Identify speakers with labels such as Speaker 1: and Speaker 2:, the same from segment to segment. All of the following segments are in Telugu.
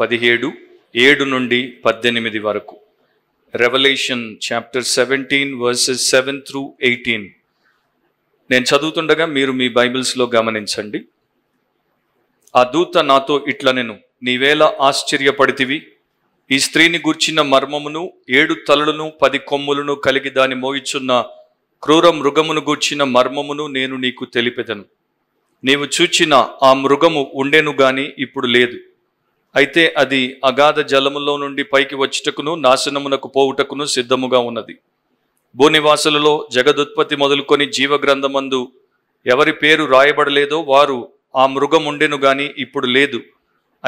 Speaker 1: పదిహేడు ఏడు నుండి పద్దెనిమిది వరకు revelation chapter seventeen verses seven through eighteen నేను చదువుతుండగా మీరు మీ బైబిల్స్లో గమనించండి ఆ దూత నాతో ఇట్ల నేను నీవేళ ఆశ్చర్యపడితివి ఈ స్త్రీని గూర్చిన మర్మమును ఏడు తలలను పది కొమ్ములను కలిగి దాని మోయిచున్న క్రూర మృగమును గూర్చిన మర్మమును నేను నీకు తెలిపెదను నీవు చూచిన ఆ మృగము ఉండెను గాని ఇప్పుడు లేదు అయితే అది అగాధ జలములో నుండి పైకి వచ్చుటకును నాశనమునకు పోవుటకును సిద్ధముగా ఉన్నది భూనివాసులలో జగదుత్పత్తి మొదలుకొని జీవగ్రంథమందు ఎవరి పేరు రాయబడలేదో వారు ఆ మృగముండెను గాని ఇప్పుడు లేదు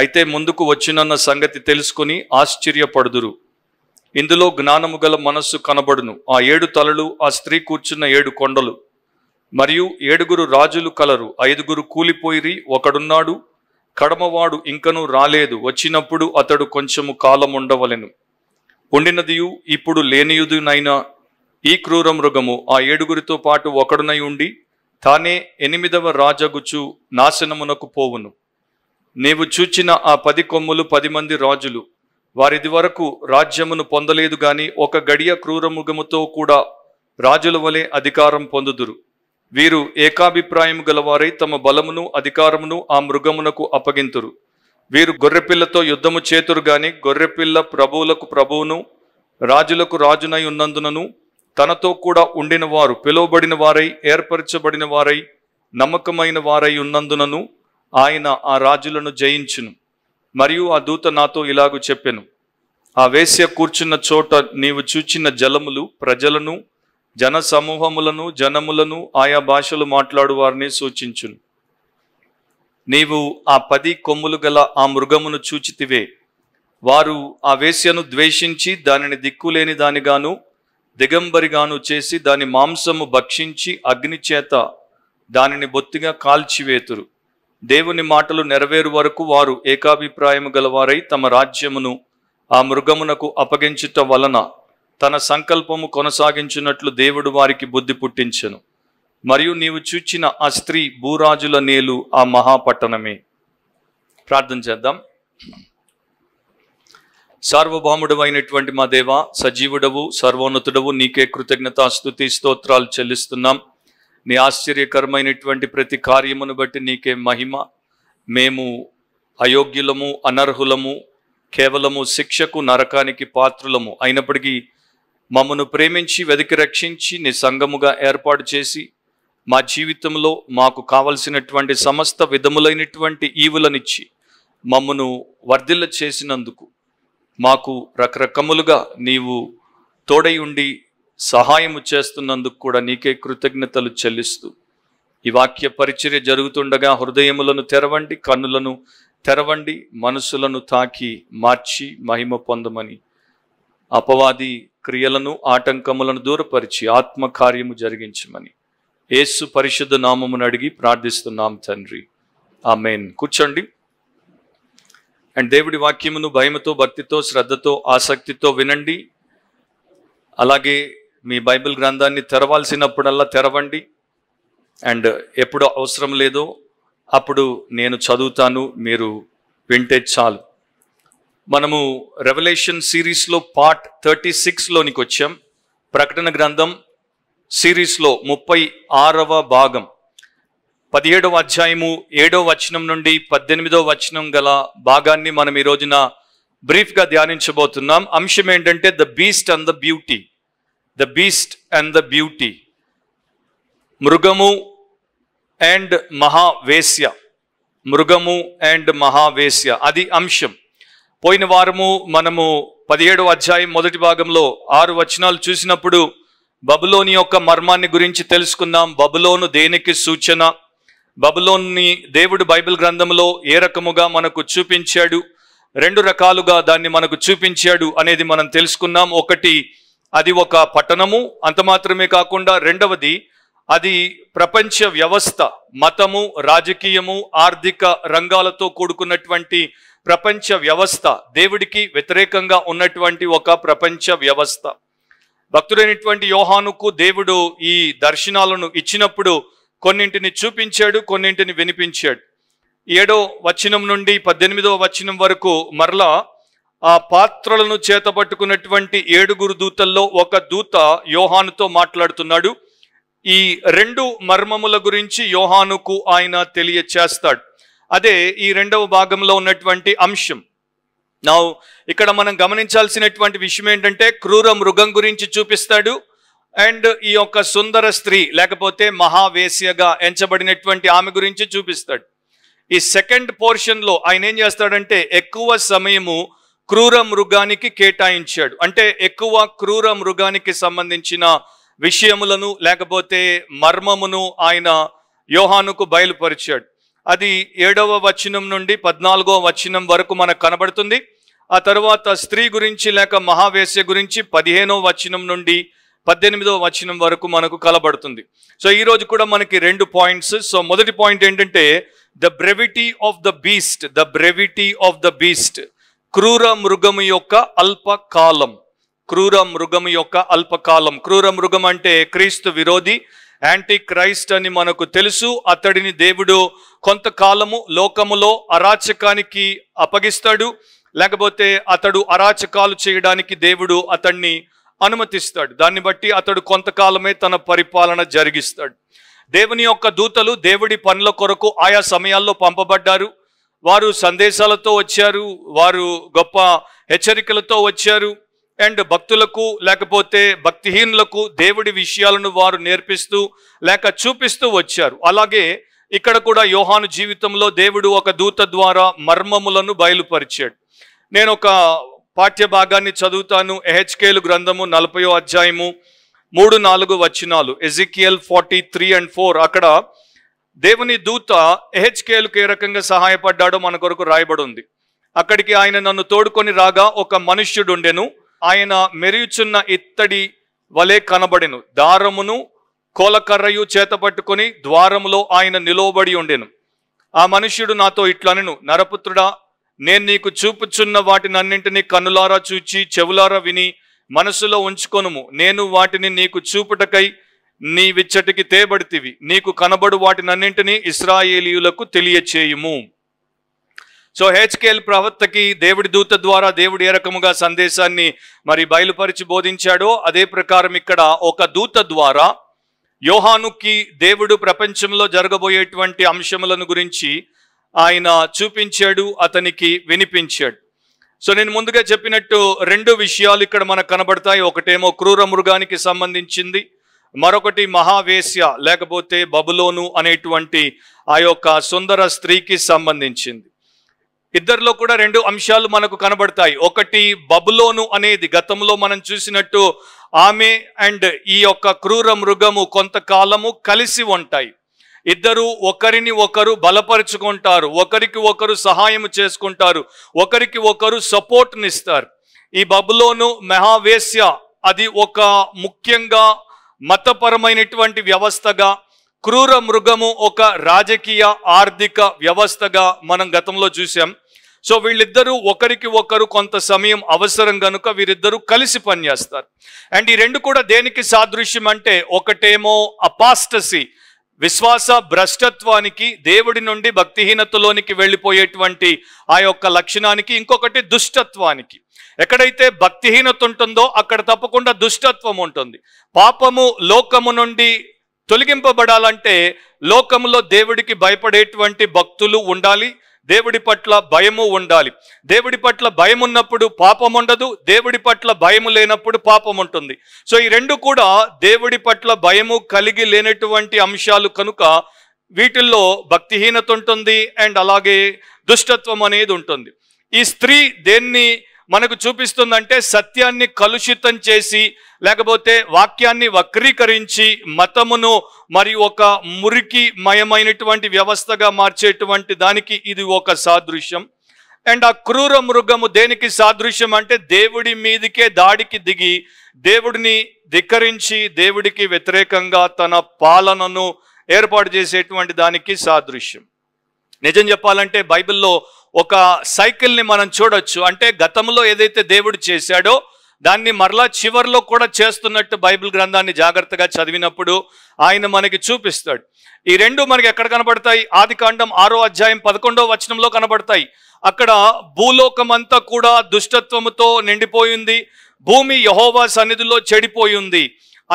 Speaker 1: అయితే ముందుకు వచ్చినన్న సంగతి తెలుసుకుని ఆశ్చర్యపడుదురు ఇందులో జ్ఞానము గల మనస్సు కనబడును ఆ ఏడు తలలు ఆ స్త్రీ కూర్చున్న ఏడు కొండలు మరియు ఏడుగురు రాజులు కలరు ఐదుగురు కూలిపోయిరి ఒకడున్నాడు కడమవాడు ఇంకనూ రాలేదు వచ్చినప్పుడు అతడు కొంచెము కాలం ఉండవలెను ఉండినదియు ఇప్పుడు లేనియుదునైనా ఈ క్రూర మృగము ఆ ఏడుగురితో పాటు ఒకడునై ఉండి తానే ఎనిమిదవ రాజగుచు నాశనమునకు పోవును నీవు చూచిన ఆ పది కొమ్ములు పది మంది రాజులు వారిది వరకు రాజ్యమును పొందలేదు గాని ఒక గడియ క్రూరముగముతో కూడా రాజుల వలె అధికారం పొందుదురు వీరు ఏకాభిప్రాయం గలవారై తమ బలమును అధికారమును ఆ మృగమునకు అప్పగింతురు వీరు గొర్రెపిల్లతో యుద్ధము చేతురు గాని గొర్రెపిల్ల ప్రభువులకు ప్రభువును రాజులకు రాజునై ఉన్నందునను తనతో కూడా ఉండిన వారు పిలువబడిన వారై ఏర్పరచబడిన వారై నమ్మకమైన వారై ఉన్నందునను ఆయన ఆ రాజులను జయించును మరియు ఆ దూత నాతో ఇలాగూ చెప్పెను ఆ వేశ్య కూర్చున్న చోట నీవు చూచిన జలములు ప్రజలను జన సమూహములను జనములను ఆయా భాషలు మాట్లాడు వారిని సూచించును నీవు ఆ పది కొమ్ములు గల ఆ మృగమును చూచితివే వారు ఆ వేశ్యను ద్వేషించి దానిని దిక్కులేని దానిగాను దిగంబరిగాను చేసి దాని మాంసము భక్షించి అగ్ని చేత దానిని బొత్తిగా కాల్చివేతురు దేవుని మాటలు నెరవేరు వరకు వారు ఏకాభిప్రాయము గలవారై తమ రాజ్యమును ఆ మృగమునకు అప్పగించుట వలన తన సంకల్పము కొనసాగించినట్లు దేవుడు వారికి బుద్ధి పుట్టించెను మరియు నీవు చూచిన ఆ స్త్రీ భూరాజుల నేలు ఆ మహాపట్టణమే ప్రార్థన చేద్దాం సార్వభౌముడు అయినటువంటి మా దేవ సజీవుడవు సర్వోన్నతుడవు నీకే కృతజ్ఞత స్థుతి స్తోత్రాలు చెల్లిస్తున్నాం నీ ఆశ్చర్యకరమైనటువంటి ప్రతి కార్యమును బట్టి నీకే మహిమ మేము అయోగ్యులము అనర్హులము కేవలము శిక్షకు నరకానికి పాత్రులము అయినప్పటికీ మమ్మను ప్రేమించి వెతికి రక్షించి నీ సంఘముగా ఏర్పాటు చేసి మా జీవితంలో మాకు కావలసినటువంటి సమస్త విధములైనటువంటి ఈవులనిచ్చి మమ్మను వర్ధిల్ల చేసినందుకు మాకు రకరకములుగా నీవు తోడై ఉండి సహాయము చేస్తున్నందుకు కూడా నీకే కృతజ్ఞతలు చెల్లిస్తూ ఈ వాక్య పరిచర్య జరుగుతుండగా హృదయములను తెరవండి కన్నులను తెరవండి మనసులను తాకి మార్చి మహిమ పొందమని అపవాది క్రియలను ఆటంకములను దూరపరిచి ఆత్మకార్యము జరిగించమని ఏసు పరిశుద్ధ నామమును అడిగి ప్రార్థిస్తున్నాం తండ్రి ఆ మెయిన్ కూర్చోండి అండ్ దేవుడి వాక్యమును భయముతో భక్తితో శ్రద్ధతో ఆసక్తితో వినండి అలాగే మీ బైబిల్ గ్రంథాన్ని తెరవాల్సినప్పుడల్లా తెరవండి అండ్ ఎప్పుడు అవసరం లేదో అప్పుడు నేను చదువుతాను మీరు వింటే చాలు మనము రెవల్యూషన్ సిరీస్లో పార్ట్ థర్టీ సిక్స్లోనికి వచ్చాం ప్రకటన గ్రంథం సిరీస్లో ముప్పై ఆరవ భాగం పదిహేడవ అధ్యాయము ఏడవ వచనం నుండి పద్దెనిమిదవ వచనం గల భాగాన్ని మనం ఈ రోజున బ్రీఫ్గా ధ్యానించబోతున్నాం అంశం ఏంటంటే the beast and the beauty the beast and the beauty మృగము అండ్ మహావేశ్య మృగము అండ్ మహావేశ్య అది అంశం పోయిన వారము మనము పదిహేడవ అధ్యాయం మొదటి భాగంలో ఆరు వచనాలు చూసినప్పుడు బబులోని యొక్క మర్మాన్ని గురించి తెలుసుకుందాం బబులోను దేనికి సూచన బబులోన్ని దేవుడు బైబిల్ గ్రంథంలో ఏ రకముగా మనకు చూపించాడు రెండు రకాలుగా దాన్ని మనకు చూపించాడు అనేది మనం తెలుసుకున్నాం ఒకటి అది ఒక పట్టణము అంత మాత్రమే కాకుండా రెండవది అది ప్రపంచ వ్యవస్థ మతము రాజకీయము ఆర్థిక రంగాలతో కూడుకున్నటువంటి ప్రపంచ వ్యవస్థ దేవుడికి వ్యతిరేకంగా ఉన్నటువంటి ఒక ప్రపంచ వ్యవస్థ భక్తుడైనటువంటి యోహానుకు దేవుడు ఈ దర్శనాలను ఇచ్చినప్పుడు కొన్నింటిని చూపించాడు కొన్నింటిని వినిపించాడు ఏడో వచనం నుండి పద్దెనిమిదవ వచనం వరకు మరలా ఆ పాత్రలను చేతపట్టుకున్నటువంటి ఏడుగురు దూతల్లో ఒక దూత యోహానుతో మాట్లాడుతున్నాడు ఈ రెండు మర్మముల గురించి యోహానుకు ఆయన తెలియచేస్తాడు అదే ఈ రెండవ భాగంలో ఉన్నటువంటి అంశం నా ఇక్కడ మనం గమనించాల్సినటువంటి విషయం ఏంటంటే క్రూర మృగం గురించి చూపిస్తాడు అండ్ ఈ యొక్క సుందర స్త్రీ లేకపోతే మహావేశ్యగా ఎంచబడినటువంటి ఆమె గురించి చూపిస్తాడు ఈ సెకండ్ పోర్షన్లో ఆయన ఏం చేస్తాడంటే ఎక్కువ సమయము క్రూర మృగానికి కేటాయించాడు అంటే ఎక్కువ క్రూర మృగానికి సంబంధించిన విషయములను లేకపోతే మర్మమును ఆయన యోహానుకు బయలుపరిచాడు అది ఏడవ వచనం నుండి పద్నాలుగో వచనం వరకు మనకు కనబడుతుంది ఆ తర్వాత స్త్రీ గురించి లేక మహావేశ్య గురించి పదిహేనో వచనం నుండి పద్దెనిమిదో వచనం వరకు మనకు కలబడుతుంది సో ఈరోజు కూడా మనకి రెండు పాయింట్స్ సో మొదటి పాయింట్ ఏంటంటే the brevity of the beast the brevity of the beast క్రూర మృగము యొక్క అల్పకాలం క్రూర మృగము యొక్క అల్పకాలం క్రూర మృగం అంటే క్రీస్తు విరోధి యాంటీ క్రైస్ట్ అని మనకు తెలుసు అతడిని దేవుడు కొంతకాలము లోకములో అరాచకానికి అప్పగిస్తాడు లేకపోతే అతడు అరాచకాలు చేయడానికి దేవుడు అతన్ని అనుమతిస్తాడు దాన్ని బట్టి అతడు కొంతకాలమే తన పరిపాలన జరిగిస్తాడు దేవుని యొక్క దూతలు దేవుడి పనుల కొరకు ఆయా సమయాల్లో పంపబడ్డారు వారు సందేశాలతో వచ్చారు వారు గొప్ప హెచ్చరికలతో వచ్చారు అండ్ భక్తులకు లేకపోతే భక్తిహీనులకు దేవుడి విషయాలను వారు నేర్పిస్తూ లేక చూపిస్తూ వచ్చారు అలాగే ఇక్కడ కూడా యోహాను జీవితంలో దేవుడు ఒక దూత ద్వారా మర్మములను బయలుపరిచాడు నేను ఒక పాఠ్య భాగాన్ని చదువుతాను ఎహెచ్కేలు గ్రంథము నలభయో అధ్యాయము మూడు నాలుగు వచ్చినాలు Ezekiel forty three and four అక్కడ దేవుని దూత ఎహెచ్కేలకు ఏ రకంగా సహాయపడ్డాడో మన కొరకు రాయబడి ఉంది అక్కడికి ఆయన నన్ను తోడుకొని రాగా ఒక మనుష్యుడు ఉండెను ఆయన మెరుగుచున్న ఇత్తడి వలె కనబడెను దారమును కోలకర్రయు చేత ద్వారములో ఆయన నిలవబడి ఉండెను ఆ మనుష్యుడు నాతో ఇట్లనెను నరపుత్రుడా నేను నీకు చూపుచున్న వాటినన్నింటినీ కన్నులారా చూచి చెవులారా విని మనసులో ఉంచుకొనుము నేను వాటిని నీకు చూపుటకై నీ విచ్చటికి తేబడితివి నీకు కనబడు వాటినన్నింటినీ ఇస్రాయేలీయులకు తెలియచేయుము సో హెచ్కేల్ ప్రవక్తకి దేవుడి దూత ద్వారా దేవుడు ఏ రకముగా సందేశాన్ని మరి బయలుపరిచి బోధించాడో అదే ప్రకారం ఇక్కడ ఒక దూత ద్వారా యోహానుకి దేవుడు ప్రపంచంలో జరగబోయేటువంటి అంశములను గురించి ఆయన చూపించాడు అతనికి వినిపించాడు సో నేను ముందుగా చెప్పినట్టు రెండు విషయాలు ఇక్కడ మనకు కనబడతాయి ఒకటేమో క్రూర మృగానికి సంబంధించింది మరొకటి మహావేశ్య లేకపోతే బబులోను అనేటువంటి ఆ యొక్క సుందర స్త్రీకి సంబంధించింది ఇద్దరిలో కూడా రెండు అంశాలు మనకు కనబడతాయి ఒకటి బబులోను అనేది గతంలో మనం చూసినట్టు ఆమె అండ్ ఈ యొక్క క్రూర మృగము కొంతకాలము కలిసి ఉంటాయి ఇద్దరు ఒకరిని ఒకరు బలపరుచుకుంటారు ఒకరికి ఒకరు సహాయం చేసుకుంటారు ఒకరికి ఒకరు సపోర్ట్నిస్తారు ఈ బబులోను మహావేశ్య అది ఒక ముఖ్యంగా మతపరమైనటువంటి వ్యవస్థగా క్రూర మృగము ఒక రాజకీయ ఆర్థిక వ్యవస్థగా మనం గతంలో చూసాం సో వీళ్ళిద్దరూ ఒకరికి ఒకరు కొంత సమయం అవసరం కనుక వీరిద్దరూ కలిసి పనిచేస్తారు అండ్ ఈ రెండు కూడా దేనికి సాదృశ్యం అంటే ఒకటేమో అపాస్టసీ విశ్వాస భ్రష్టత్వానికి దేవుడి నుండి భక్తిహీనతలోనికి వెళ్ళిపోయేటువంటి ఆ యొక్క లక్షణానికి ఇంకొకటి దుష్టత్వానికి ఎక్కడైతే భక్తిహీనత ఉంటుందో అక్కడ తప్పకుండా దుష్టత్వం ఉంటుంది పాపము లోకము నుండి తొలగింపబడాలంటే లోకంలో దేవుడికి భయపడేటువంటి భక్తులు ఉండాలి దేవుడి పట్ల భయము ఉండాలి దేవుడి పట్ల భయం ఉన్నప్పుడు పాపం ఉండదు దేవుడి పట్ల భయం లేనప్పుడు పాపం ఉంటుంది సో ఈ రెండు కూడా దేవుడి పట్ల భయము కలిగి లేనటువంటి అంశాలు కనుక వీటిల్లో భక్తిహీనత ఉంటుంది అండ్ అలాగే దుష్టత్వం అనేది ఉంటుంది ఈ స్త్రీ దేన్ని మనకు చూపిస్తుందంటే సత్యాన్ని కలుషితం చేసి లేకపోతే వాక్యాన్ని వక్రీకరించి మతమును మరి ఒక మురికి మయమైనటువంటి వ్యవస్థగా మార్చేటువంటి దానికి ఇది ఒక సాదృశ్యం అండ్ ఆ క్రూర మృగము దేనికి సాదృశ్యం అంటే దేవుడి మీదకే దాడికి దిగి దేవుడిని ధిక్కరించి దేవుడికి వ్యతిరేకంగా తన పాలనను ఏర్పాటు చేసేటువంటి దానికి సాదృశ్యం నిజం చెప్పాలంటే బైబిల్లో ఒక సైకిల్ని మనం చూడొచ్చు అంటే గతంలో ఏదైతే దేవుడు చేశాడో దాన్ని మరలా చివరిలో కూడా చేస్తున్నట్టు బైబిల్ గ్రంథాన్ని జాగ్రత్తగా చదివినప్పుడు ఆయన మనకి చూపిస్తాడు ఈ రెండు మనకి ఎక్కడ కనబడతాయి ఆది కాండం ఆరో అధ్యాయం పదకొండో వచనంలో కనబడతాయి అక్కడ భూలోకం అంతా కూడా దుష్టత్వముతో నిండిపోయింది భూమి యహోవా సన్నిధిలో చెడిపోయింది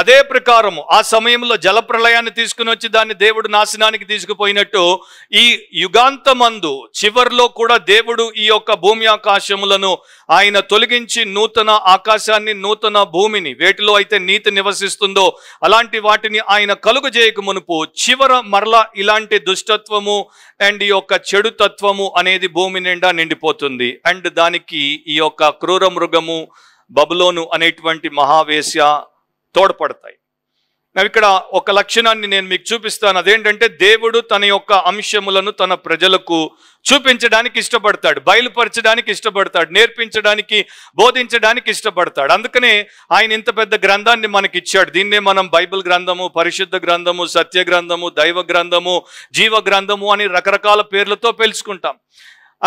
Speaker 1: అదే ప్రకారము ఆ సమయంలో జలప్రలయాన్ని తీసుకుని వచ్చి దాన్ని దేవుడు నాశనానికి తీసుకుపోయినట్టు ఈ యుగాంతమందు చివరిలో కూడా దేవుడు ఈ యొక్క భూమి ఆకాశములను ఆయన తొలగించి నూతన ఆకాశాన్ని నూతన భూమిని వేటిలో అయితే నీతి నివసిస్తుందో అలాంటి వాటిని ఆయన కలుగు చేయక మునుపు చివర మరలా ఇలాంటి దుష్టత్వము అండ్ ఈ యొక్క చెడుతత్వము అనేది భూమి నిండా నిండిపోతుంది అండ్ దానికి ఈ యొక్క క్రూర మృగము బబులోను అనేటువంటి మహావేశ్య తోడ్పడతాయి నాకు ఇక్కడ ఒక లక్షణాన్ని నేను మీకు చూపిస్తాను అదేంటంటే దేవుడు తన యొక్క అంశములను తన ప్రజలకు చూపించడానికి ఇష్టపడతాడు బయలుపరచడానికి ఇష్టపడతాడు నేర్పించడానికి బోధించడానికి ఇష్టపడతాడు అందుకనే ఆయన ఇంత పెద్ద గ్రంథాన్ని మనకి ఇచ్చాడు దీన్నే మనం బైబిల్ గ్రంథము పరిశుద్ధ గ్రంథము సత్య గ్రంథము దైవ గ్రంథము జీవ గ్రంథము అని రకరకాల పేర్లతో పిలుచుకుంటాం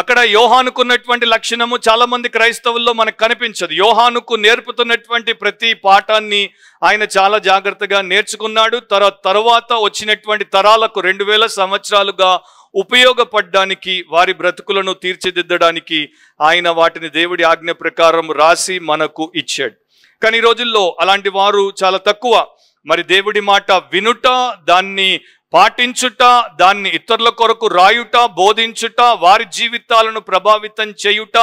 Speaker 1: అక్కడ యోహానుకున్నటువంటి లక్షణము చాలామంది క్రైస్తవుల్లో మనకు కనిపించదు యోహానుకు నేర్పుతున్నటువంటి ప్రతి పాఠాన్ని ఆయన చాలా జాగ్రత్తగా నేర్చుకున్నాడు తర తర్వాత వచ్చినటువంటి తరాలకు రెండు వేల సంవత్సరాలుగా ఉపయోగపడడానికి వారి బ్రతుకులను తీర్చిదిద్దడానికి ఆయన వాటిని దేవుడి ఆజ్ఞ ప్రకారం రాసి మనకు ఇచ్చాడు కానీ ఈ రోజుల్లో అలాంటి వారు చాలా తక్కువ మరి దేవుడి మాట వినుట దాన్ని పాటించుట దాన్ని ఇతరుల కొరకు రాయుట బోధించుట వారి జీవితాలను ప్రభావితం చేయుట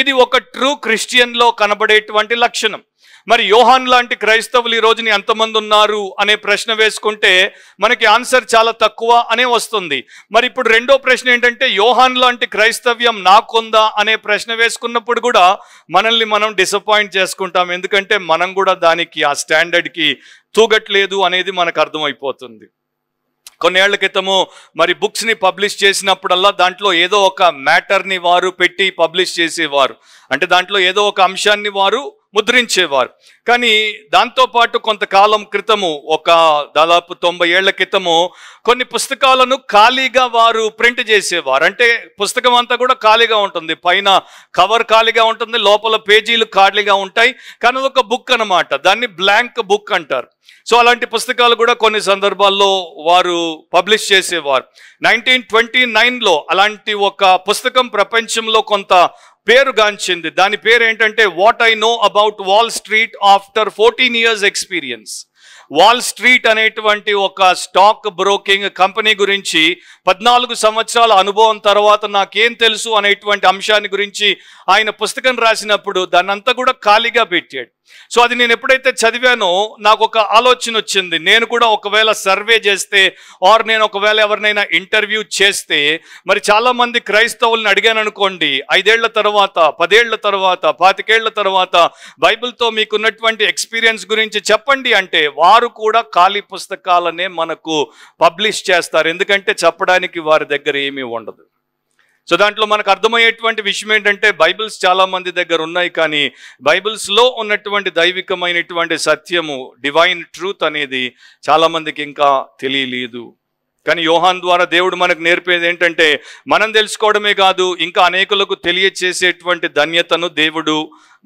Speaker 1: ఇది ఒక ట్రూ క్రిస్టియన్లో కనబడేటువంటి లక్షణం మరి యోహాన్ లాంటి క్రైస్తవులు ఈ రోజుని ఎంతమంది ఉన్నారు అనే ప్రశ్న వేసుకుంటే మనకి ఆన్సర్ చాలా తక్కువ అనే వస్తుంది మరి ఇప్పుడు రెండో ప్రశ్న ఏంటంటే యోహాన్ లాంటి క్రైస్తవ్యం నాకుందా అనే ప్రశ్న వేసుకున్నప్పుడు కూడా మనల్ని మనం డిసప్పాయింట్ చేసుకుంటాం ఎందుకంటే మనం కూడా దానికి ఆ స్టాండర్డ్కి తూగట్లేదు అనేది మనకు అర్థమైపోతుంది కొన్నేళ్ల క్రితము మరి బుక్స్ని పబ్లిష్ చేసినప్పుడల్లా దాంట్లో ఏదో ఒక మ్యాటర్ని వారు పెట్టి పబ్లిష్ చేసేవారు అంటే దాంట్లో ఏదో ఒక అంశాన్ని వారు ముద్రించేవారు కానీ దాంతోపాటు కొంతకాలం క్రితము ఒక దాదాపు తొంభై ఏళ్ల క్రితము కొన్ని పుస్తకాలను ఖాళీగా వారు ప్రింట్ చేసేవారు అంటే పుస్తకం అంతా కూడా ఖాళీగా ఉంటుంది పైన కవర్ ఖాళీగా ఉంటుంది లోపల పేజీలు ఖాళీగా ఉంటాయి కానీ ఒక బుక్ అనమాట దాన్ని బ్లాంక్ బుక్ అంటారు సో అలాంటి పుస్తకాలు కూడా కొన్ని సందర్భాల్లో వారు పబ్లిష్ చేసేవారు నైన్టీన్ ట్వంటీ నైన్లో అలాంటి ఒక పుస్తకం ప్రపంచంలో కొంత పేరుగాంచింది దాని పేరు ఏంటంటే what I know about Wall Street after fourteen years experience Wall Street అనేటువంటి ఒక స్టాక్ బ్రోకింగ్ కంపెనీ గురించి పద్నాలుగు సంవత్సరాల అనుభవం తర్వాత నాకేం తెలుసు అనేటువంటి అంశాన్ని గురించి ఆయన పుస్తకం రాసినప్పుడు దాన్నంతా కూడా ఖాళీగా పెట్టాడు సో అది నేను ఎప్పుడైతే చదివానో నాకు ఒక ఆలోచన వచ్చింది నేను కూడా ఒకవేళ సర్వే చేస్తే ఆర్ నేను ఒకవేళ ఎవరినైనా ఇంటర్వ్యూ చేస్తే మరి చాలామంది క్రైస్తవుల్ని అడిగాను అనుకోండి ఐదేళ్ల తర్వాత పదేళ్ల తర్వాత పాతికేళ్ల తర్వాత బైబిల్తో మీకున్నటువంటి ఎక్స్పీరియన్స్ గురించి చెప్పండి అంటే వారు కూడా ఖాళీ పుస్తకాలనే మనకు పబ్లిష్ చేస్తారు ఎందుకంటే చెప్పడానికి వారి దగ్గర ఏమీ ఉండదు సో దాంట్లో మనకు అర్థమయ్యేటువంటి విషయం ఏంటంటే బైబిల్స్ చాలామంది దగ్గర ఉన్నాయి కానీ బైబిల్స్లో ఉన్నటువంటి దైవికమైనటువంటి సత్యము డివైన్ ట్రూత్ అనేది చాలామందికి ఇంకా తెలియలేదు కానీ యోహాన్ ద్వారా దేవుడు మనకు నేర్పేది ఏంటంటే మనం తెలుసుకోవడమే కాదు ఇంకా అనేకులకు తెలియచేసేటువంటి ధన్యతను దేవుడు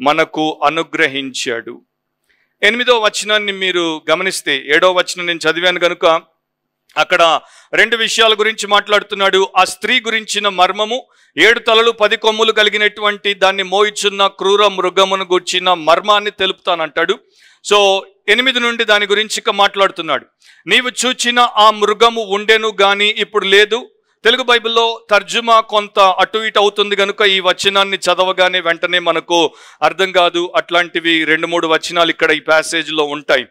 Speaker 1: మనకు అనుగ్రహించాడు ఎనిమిదో వచనాన్ని మీరు గమనిస్తే ఏడో వచనం నేను చదివాను కనుక అక్కడ రెండు విషయాల గురించి మాట్లాడుతున్నాడు ఆ స్త్రీ గురించిన మర్మము ఏడు తలలు పది కొమ్ములు కలిగినటువంటి దాన్ని మోయిచున్న క్రూర మృగమును గుర్చిన మర్మాన్ని తెలుపుతానంటాడు సో ఎనిమిది నుండి దాని గురించి ఇక మాట్లాడుతున్నాడు నీవు చూచిన ఆ మృగము ఉండెను కానీ ఇప్పుడు లేదు తెలుగు బైబిల్లో తర్జుమా కొంత అటు ఇటు అవుతుంది కనుక ఈ వచనాన్ని చదవగానే వెంటనే మనకు అర్థం కాదు అట్లాంటివి రెండు మూడు వచనాలు ఇక్కడ ఈ ప్యాసేజ్లో ఉంటాయి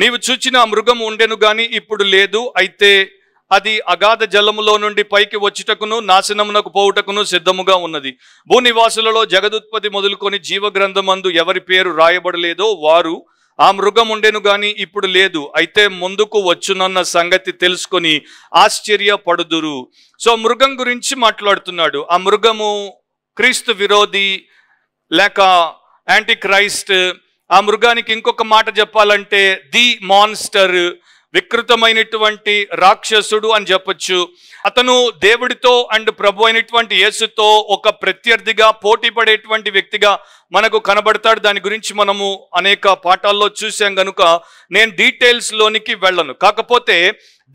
Speaker 1: నీవు చూచిన మృగం ఉండెను గాని ఇప్పుడు లేదు అయితే అది అగాధ జలములో నుండి పైకి వచ్చుటకును నాశనమునకు పోవుటకును సిద్ధముగా ఉన్నది భూనివాసులలో జగదుత్పత్తి మొదలుకొని జీవగ్రంథమందు ఎవరి పేరు రాయబడలేదో వారు ఆ మృగం ఉండెను గాని ఇప్పుడు లేదు అయితే ముందుకు వచ్చునన్న సంగతి తెలుసుకొని ఆశ్చర్యపడుదురు సో మృగం గురించి మాట్లాడుతున్నాడు ఆ మృగము క్రీస్తు విరోధి లేక యాంటీ క్రైస్ట్ ఆ మృగానికి ఇంకొక మాట చెప్పాలంటే ది మాన్స్టర్ వికృతమైనటువంటి రాక్షసుడు అని చెప్పొచ్చు అతను దేవుడితో అండ్ ప్రభు అయినటువంటి యేసుతో ఒక ప్రత్యర్థిగా పోటీ పడేటువంటి వ్యక్తిగా మనకు కనబడతాడు దాని గురించి మనము అనేక పాఠాల్లో చూసాం కనుక నేను డీటెయిల్స్లోనికి వెళ్ళను కాకపోతే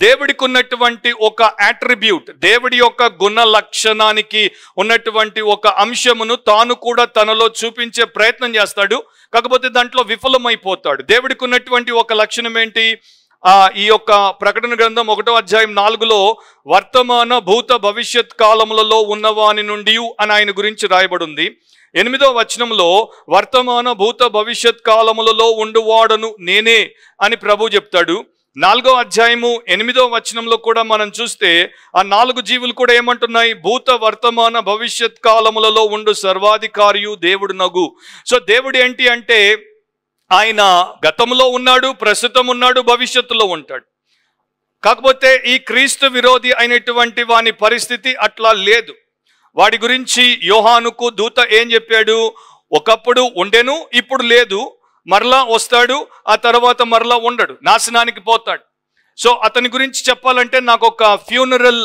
Speaker 1: దేవుడికి ఉన్నటువంటి ఒక యాట్రిబ్యూట్ దేవుడి యొక్క గుణ లక్షణానికి ఉన్నటువంటి ఒక అంశమును తాను కూడా తనలో చూపించే ప్రయత్నం చేస్తాడు కాకపోతే దాంట్లో విఫలమైపోతాడు దేవుడికి ఉన్నటువంటి ఒక లక్షణం ఏంటి ఈ యొక్క ప్రకటన గ్రంథం ఒకటో అధ్యాయం నాలుగులో వర్తమాన భూత భవిష్యత్ కాలములలో ఉన్నవాని నుండి అని ఆయన గురించి రాయబడింది ఎనిమిదో వచనంలో వర్తమాన భూత భవిష్యత్ కాలములలో ఉండువాడను నేనే అని ప్రభు చెప్తాడు నాలుగో అధ్యాయము ఎనిమిదో వచనంలో కూడా మనం చూస్తే ఆ నాలుగు జీవులు కూడా ఏమంటున్నాయి భూత వర్తమాన భవిష్యత్ కాలములలో ఉండు సర్వాధికారియు దేవుడు నగు సో దేవుడు ఏంటి అంటే ఆయన గతంలో ఉన్నాడు ప్రస్తుతం ఉన్నాడు భవిష్యత్తులో ఉంటాడు కాకపోతే ఈ క్రీస్తు విరోధి అయినటువంటి వాని పరిస్థితి అట్లా లేదు వాడి గురించి యోహానుకు దూత ఏం చెప్పాడు ఒకప్పుడు ఉండెను ఇప్పుడు లేదు మరలా వస్తాడు ఆ తర్వాత మరలా ఉండడు నాశనానికి పోతాడు సో అతని గురించి చెప్పాలంటే నాకు ఒక ఫ్యూనరల్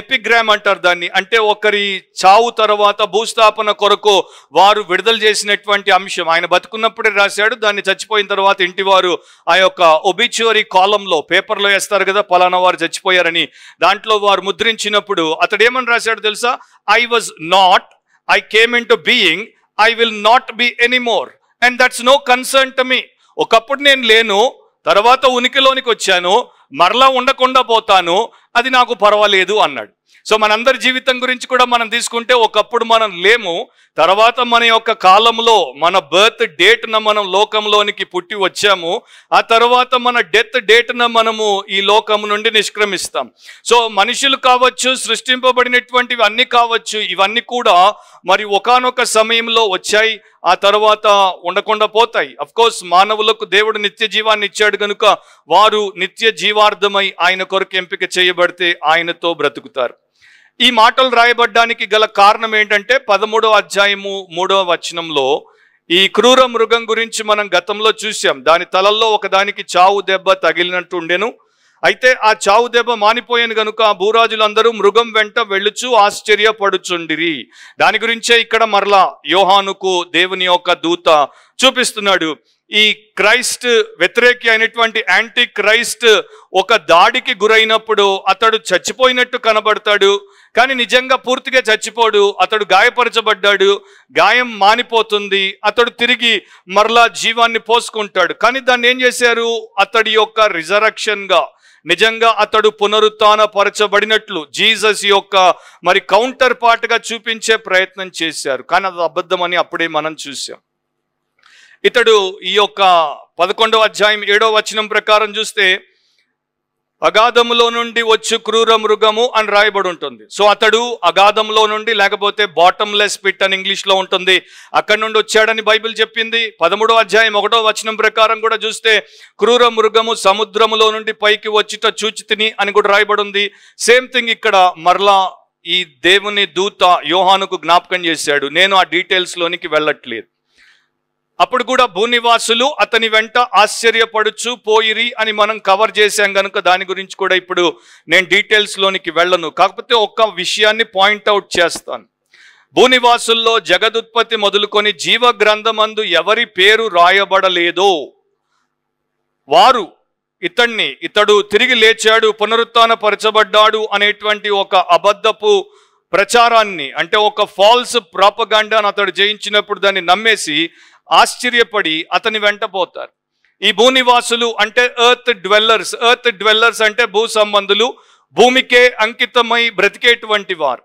Speaker 1: ఎపిగ్రామ్ అంటారు దాన్ని అంటే ఒకరి చావు తర్వాత భూస్థాపన కొరకు వారు విడుదల చేసినటువంటి అంశం ఆయన బతుకున్నప్పుడే రాశాడు దాన్ని చచ్చిపోయిన తర్వాత ఇంటి వారు ఆ యొక్క ఒబిచ్యువరీ కాలంలో పేపర్లో వేస్తారు కదా పలానా వారు చచ్చిపోయారని దాంట్లో వారు ముద్రించినప్పుడు అతడు ఏమని రాశాడు తెలుసా I was not I came into being I will not be anymore and that's no concern to me ఒకప్పుడు నేను లేను తర్వాత ఉనికిలోనికి వచ్చాను మరలా ఉండకుండా పోతాను అది నాకు పర్వాలేదు అన్నాడు సో మనందరి జీవితం గురించి కూడా మనం తీసుకుంటే ఒకప్పుడు మనం లేము తర్వాత మన యొక్క కాలంలో మన బర్త్ డేట్న మనం లోకంలోనికి పుట్టి వచ్చాము ఆ తర్వాత మన డెత్ డేట్న మనము ఈ లోకం నుండి నిష్క్రమిస్తాం సో మనుషులు కావచ్చు సృష్టింపబడినటువంటివి అన్నీ కావచ్చు ఇవన్నీ కూడా మరి ఒకనొక సమయంలో వచ్చాయి ఆ తర్వాత ఉండకుండా పోతాయి కోర్స్ మానవులకు దేవుడు నిత్య జీవాన్ని ఇచ్చాడు కనుక వారు నిత్య జీవార్థమై ఆయన కొరకు ఎంపిక చేయబడితే ఆయనతో బ్రతుకుతారు ఈ మాటలు రాయబడ్డానికి గల కారణం ఏంటంటే పదమూడవ అధ్యాయము మూడవ వచనంలో ఈ క్రూర మృగం గురించి మనం గతంలో చూసాం దాని తలల్లో ఒకదానికి చావు దెబ్బ తగిలినట్టు ఉండెను అయితే ఆ చావు దెబ్బ మానిపోయాను గనుక ఆ భూరాజులందరూ మృగం వెంట వెళ్ళుచు ఆశ్చర్యపడుచుండిరి దాని గురించే ఇక్కడ మరలా యోహానుకు దేవుని యొక్క దూత చూపిస్తున్నాడు ఈ క్రైస్ట్ వ్యతిరేకి అయినటువంటి యాంటీ క్రైస్ట్ ఒక దాడికి గురైనప్పుడు అతడు చచ్చిపోయినట్టు కనబడతాడు కానీ నిజంగా పూర్తిగా చచ్చిపోడు అతడు గాయపరచబడ్డాడు గాయం మానిపోతుంది అతడు తిరిగి మరలా జీవాన్ని పోసుకుంటాడు కానీ దాన్ని ఏం చేశారు అతడి యొక్క రిజరక్షన్గా నిజంగా అతడు పునరుత్న పరచబడినట్లు జీసస్ యొక్క మరి కౌంటర్ పార్ట్గా చూపించే ప్రయత్నం చేశారు కానీ అది అబద్ధమని అప్పుడే మనం చూసాం ఇతడు ఈ యొక్క పదకొండవ అధ్యాయం ఏడవ వచనం ప్రకారం చూస్తే అగాధములో నుండి వచ్చు క్రూర మృగము అని రాయబడి ఉంటుంది సో అతడు అగాధంలో నుండి లేకపోతే బాటమ్లెస్ పిట్ అని ఇంగ్లీష్లో ఉంటుంది అక్కడి నుండి వచ్చాడని బైబిల్ చెప్పింది పదమూడవ అధ్యాయం ఒకటో వచనం ప్రకారం కూడా చూస్తే క్రూర మృగము సముద్రములో నుండి పైకి వచ్చిట చూచి తిని అని కూడా రాయబడి ఉంది సేమ్ థింగ్ ఇక్కడ మరలా ఈ దేవుని దూత యోహానుకు జ్ఞాపకం చేశాడు నేను ఆ డీటెయిల్స్లోనికి వెళ్ళట్లేదు అప్పుడు కూడా భూనివాసులు అతని వెంట ఆశ్చర్యపడుచు పోయిరి అని మనం కవర్ చేశాం కనుక దాని గురించి కూడా ఇప్పుడు నేను డీటెయిల్స్లోనికి వెళ్ళను కాకపోతే ఒక్క విషయాన్ని పాయింట్అవుట్ చేస్తాను భూనివాసుల్లో జగదుత్పత్తి మొదలుకొని జీవ గ్రంథమందు ఎవరి పేరు రాయబడలేదో వారు ఇతన్ని ఇతడు తిరిగి లేచాడు పునరుత్నపరచబడ్డాడు అనేటువంటి ఒక అబద్ధపు ప్రచారాన్ని అంటే ఒక ఫాల్స్ ప్రాపగాండాను అతడు జయించినప్పుడు దాన్ని నమ్మేసి ఆశ్చర్యపడి అతని వెంట పోతారు ఈ భూనివాసులు అంటే ఎర్త్ డ్వెల్లర్స్ ఎర్త్ డ్వెల్లర్స్ అంటే భూ సంబంధులు భూమికే అంకితమై బ్రతికేటువంటి వారు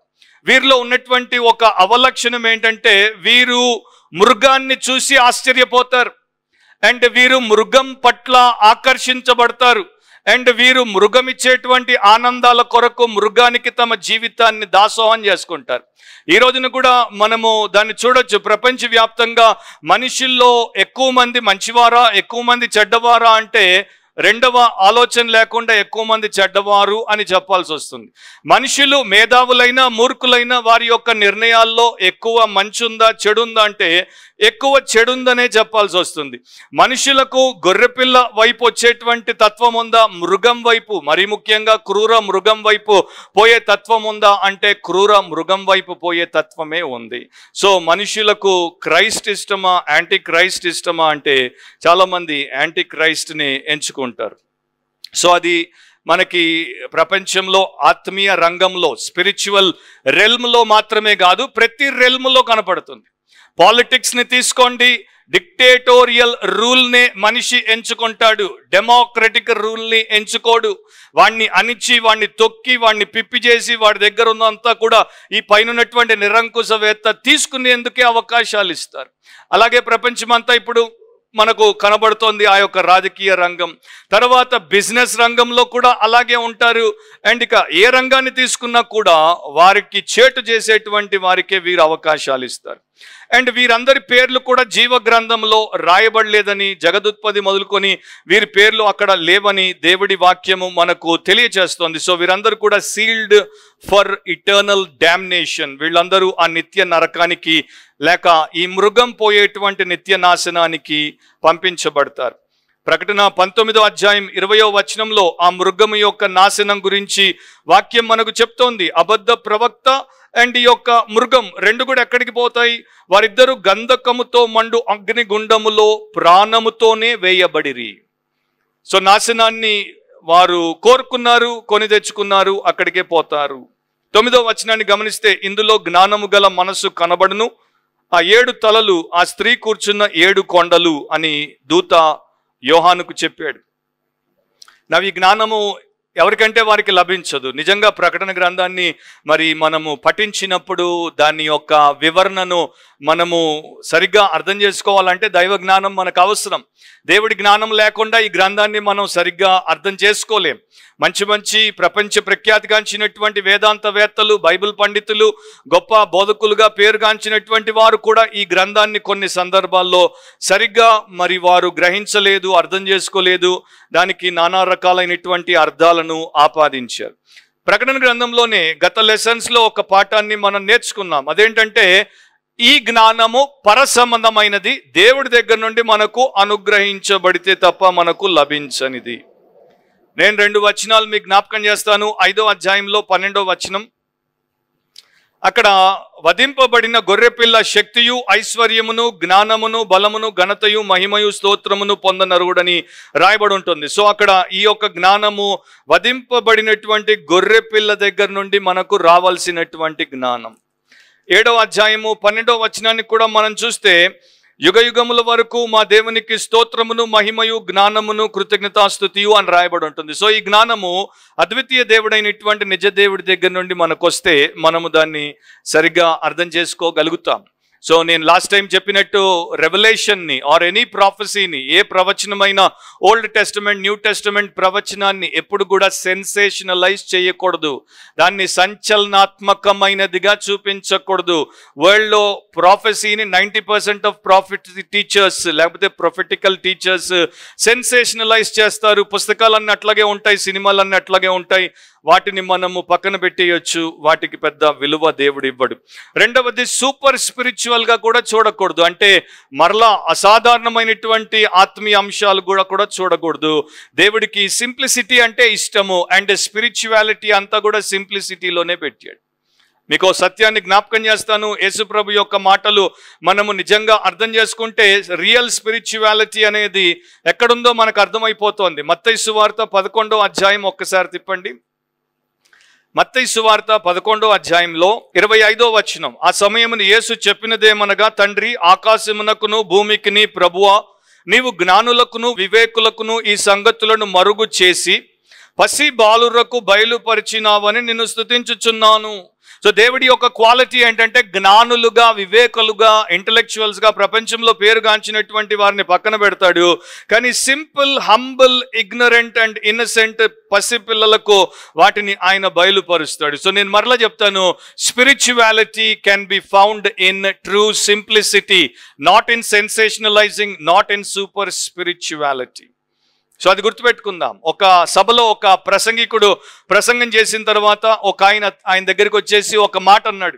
Speaker 1: వీరిలో ఉన్నటువంటి ఒక అవలక్షణం ఏంటంటే వీరు మృగాన్ని చూసి ఆశ్చర్యపోతారు అండ్ వీరు మృగం పట్ల ఆకర్షించబడతారు అండ్ వీరు మృగం ఇచ్చేటువంటి ఆనందాల కొరకు మృగానికి తమ జీవితాన్ని దాసోహం చేసుకుంటారు ఈ రోజున కూడా మనము దాన్ని చూడొచ్చు ప్రపంచవ్యాప్తంగా మనుషుల్లో ఎక్కువ మంది మంచివారా ఎక్కువ మంది చెడ్డవారా అంటే రెండవ ఆలోచన లేకుండా ఎక్కువ మంది చెడ్డవారు అని చెప్పాల్సి వస్తుంది మనుషులు మేధావులైన మూర్ఖులైన వారి యొక్క నిర్ణయాల్లో ఎక్కువ మంచుందా చెడుందా అంటే ఎక్కువ చెడుందనే చెప్పాల్సి వస్తుంది మనుషులకు గొర్రెపిల్ల వైపు వచ్చేటువంటి తత్వం ఉందా మృగం వైపు మరి ముఖ్యంగా క్రూర మృగం వైపు పోయే తత్వం ఉందా అంటే క్రూర మృగం వైపు పోయే తత్వమే ఉంది సో మనుషులకు క్రైస్ట్ ఇష్టమా యాంటీ క్రైస్ట్ ఇష్టమా అంటే చాలామంది యాంటీ క్రైస్ట్ని ఎంచుకుంటారు ఉంటారు సో అది మనకి ప్రపంచంలో ఆత్మీయ రంగంలో స్పిరిచువల్ రెల్మ్లో మాత్రమే కాదు ప్రతి రెల్మ్లో కనపడుతుంది పాలిటిక్స్ని తీసుకోండి డిక్టేటోరియల్ రూల్నే మనిషి ఎంచుకుంటాడు డెమోక్రటిక్ రూల్ని ఎంచుకోడు వాణ్ణి అణిచి వాణ్ణి తొక్కి వాణ్ణి పిప్పి చేసి వాడి దగ్గర ఉన్నంతా కూడా ఈ పైనటువంటి నిరంకుశవేత్త తీసుకునేందుకే అవకాశాలు ఇస్తారు అలాగే ప్రపంచమంతా ఇప్పుడు మనకు కనబడుతోంది ఆ యొక్క రాజకీయ రంగం తర్వాత బిజినెస్ రంగంలో కూడా అలాగే ఉంటారు అండ్ ఇక ఏ రంగాన్ని తీసుకున్నా కూడా వారికి చేటు చేసేటువంటి వారికే వీరు అవకాశాలు ఇస్తారు అండ్ వీరందరి పేర్లు కూడా జీవ గ్రంథంలో రాయబడలేదని జగదుత్పది మొదలుకొని వీరి పేర్లు అక్కడ లేవని దేవుడి వాక్యము మనకు తెలియజేస్తోంది సో వీరందరూ కూడా సీల్డ్ ఫర్ ఇటర్నల్ డామినేషన్ వీళ్ళందరూ ఆ నిత్య నరకానికి లేక ఈ మృగం పోయేటువంటి నిత్య నాశనానికి పంపించబడతారు ప్రకటన పంతొమ్మిదో అధ్యాయం ఇరవయో వచనంలో ఆ మృగము యొక్క నాశనం గురించి వాక్యం మనకు చెప్తోంది అబద్ధ ప్రవక్త అండ్ ఈ యొక్క మృగం రెండు కూడా ఎక్కడికి పోతాయి వారిద్దరు గంధకముతో మండు అగ్నిగుండములో ప్రాణముతోనే వేయబడిరి సో నాశనాన్ని వారు కోరుకున్నారు కొని తెచ్చుకున్నారు అక్కడికే పోతారు తొమ్మిదో వచనాన్ని గమనిస్తే ఇందులో జ్ఞానము గల మనస్సు కనబడును ఆ ఏడు తలలు ఆ స్త్రీ కూర్చున్న ఏడు కొండలు అని దూత యోహానుకు చెప్పాడు నవి జ్ఞానము ఎవరికంటే వారికి లభించదు నిజంగా ప్రకటన గ్రంథాన్ని మరి మనము పఠించినప్పుడు దాని యొక్క వివరణను మనము సరిగ్గా అర్థం చేసుకోవాలంటే దైవ జ్ఞానం మనకు అవసరం దేవుడి జ్ఞానం లేకుండా ఈ గ్రంథాన్ని మనం సరిగ్గా అర్థం చేసుకోలేం మంచి మంచి ప్రపంచ ప్రఖ్యాతిగాంచినటువంటి వేదాంతవేత్తలు బైబిల్ పండితులు గొప్ప బోధకులుగా పేరుగాంచినటువంటి వారు కూడా ఈ గ్రంథాన్ని కొన్ని సందర్భాల్లో సరిగ్గా మరి వారు గ్రహించలేదు అర్థం చేసుకోలేదు దానికి నానా రకాలైనటువంటి అర్థాలను ఆపాదించారు ప్రకటన గ్రంథంలోనే గత లెసన్స్లో ఒక పాఠాన్ని మనం నేర్చుకున్నాం అదేంటంటే ఈ జ్ఞానము పరసంబంధమైనది దేవుడి దగ్గర నుండి మనకు అనుగ్రహించబడితే తప్ప మనకు లభించనిది నేను రెండు వచనాలు మీకు జ్ఞాపకం చేస్తాను ఐదో అధ్యాయంలో పన్నెండో వచనం అక్కడ వధింపబడిన గొర్రెపిల్ల శక్తియు ఐశ్వర్యమును జ్ఞానమును బలమును ఘనతయు మహిమయు స్తోత్రమును పొందనరుడని రాయబడి ఉంటుంది సో అక్కడ ఈ యొక్క జ్ఞానము వధింపబడినటువంటి గొర్రెపిల్ల దగ్గర నుండి మనకు రావాల్సినటువంటి జ్ఞానం ఏడవ అధ్యాయము పన్నెండవ వచనాన్ని కూడా మనం చూస్తే యుగ యుగముల వరకు మా దేవునికి స్తోత్రమును మహిమయు జ్ఞానమును కృతజ్ఞతాస్థుతియు అని రాయబడి ఉంటుంది సో ఈ జ్ఞానము అద్వితీయ దేవుడైనటువంటి నిజ దేవుడి దగ్గర నుండి మనకొస్తే మనము దాన్ని సరిగ్గా అర్థం చేసుకోగలుగుతాం సో నేను లాస్ట్ టైం చెప్పినట్టు రెవల్యూషన్ని ఆర్ ఎనీ ప్రాఫెసీని ఏ ప్రవచనమైన ఓల్డ్ టెస్టమెంట్ న్యూ టెస్టమెంట్ ప్రవచనాన్ని ఎప్పుడు కూడా సెన్సేషనలైజ్ చేయకూడదు దాన్ని సంచలనాత్మకమైనదిగా చూపించకూడదు వరల్డ్లో ప్రాఫెసీని ninety percent of prophet teachers లేకపోతే ప్రొఫెటికల్ టీచర్స్ సెన్సేషనలైజ్ చేస్తారు పుస్తకాలన్నీ అట్లాగే ఉంటాయి సినిమాలన్నీ అట్లాగే ఉంటాయి వాటిని మనము పక్కన పెట్టేయొచ్చు వాటికి పెద్ద విలువ దేవుడు ఇవ్వడు రెండవది సూపర్ స్పిరిచువల్ గా కూడా చూడకూడదు అంటే మరలా అసాధారణమైనటువంటి ఆత్మీయ అంశాలు కూడా కూడా చూడకూడదు దేవుడికి సింప్లిసిటీ అంటే ఇష్టము అండ్ స్పిరిచువాలిటీ అంతా కూడా సింప్లిసిటీలోనే పెట్టాడు మీకు సత్యాన్ని జ్ఞాపకం చేస్తాను యేసుప్రభు యొక్క మాటలు మనము నిజంగా అర్థం చేసుకుంటే రియల్ స్పిరిచువాలిటీ అనేది ఎక్కడుందో మనకు అర్థమైపోతోంది మత్తైసు వారితో పదకొండో అధ్యాయం ఒక్కసారి తిప్పండి మత్తైసు సువార్త పదకొండో అధ్యాయంలో ఇరవై ఐదో వచనం ఆ సమయమున యేసు చెప్పినదేమనగా తండ్రి ఆకాశమునకును భూమికిని ప్రభువ నీవు జ్ఞానులకును వివేకులకును ఈ సంగతులను మరుగు చేసి పసి బాలురకు బయలుపరిచినావని నిన్ను స్థుతించుచున్నాను సో దేవుడి యొక్క క్వాలిటీ ఏంటంటే జ్ఞానులుగా వివేకులుగా ఇంటలెక్చువల్స్గా ప్రపంచంలో పేరుగాంచినటువంటి వారిని పక్కన పెడతాడు కానీ simple humble ignorant and innocent పసిపిల్లలకు వాటిని ఆయన బయలుపరుస్తాడు సో నేను మరలా చెప్తాను spirituality can be found in true simplicity not in sensationalizing not in super spirituality so అది గుర్తుపెట్టుకుందాం ఒక సభలో ఒక ప్రసంగికుడు ప్రసంగం చేసిన తర్వాత ఒక ఆయన ఆయన దగ్గరికి వచ్చేసి ఒక మాట అన్నాడు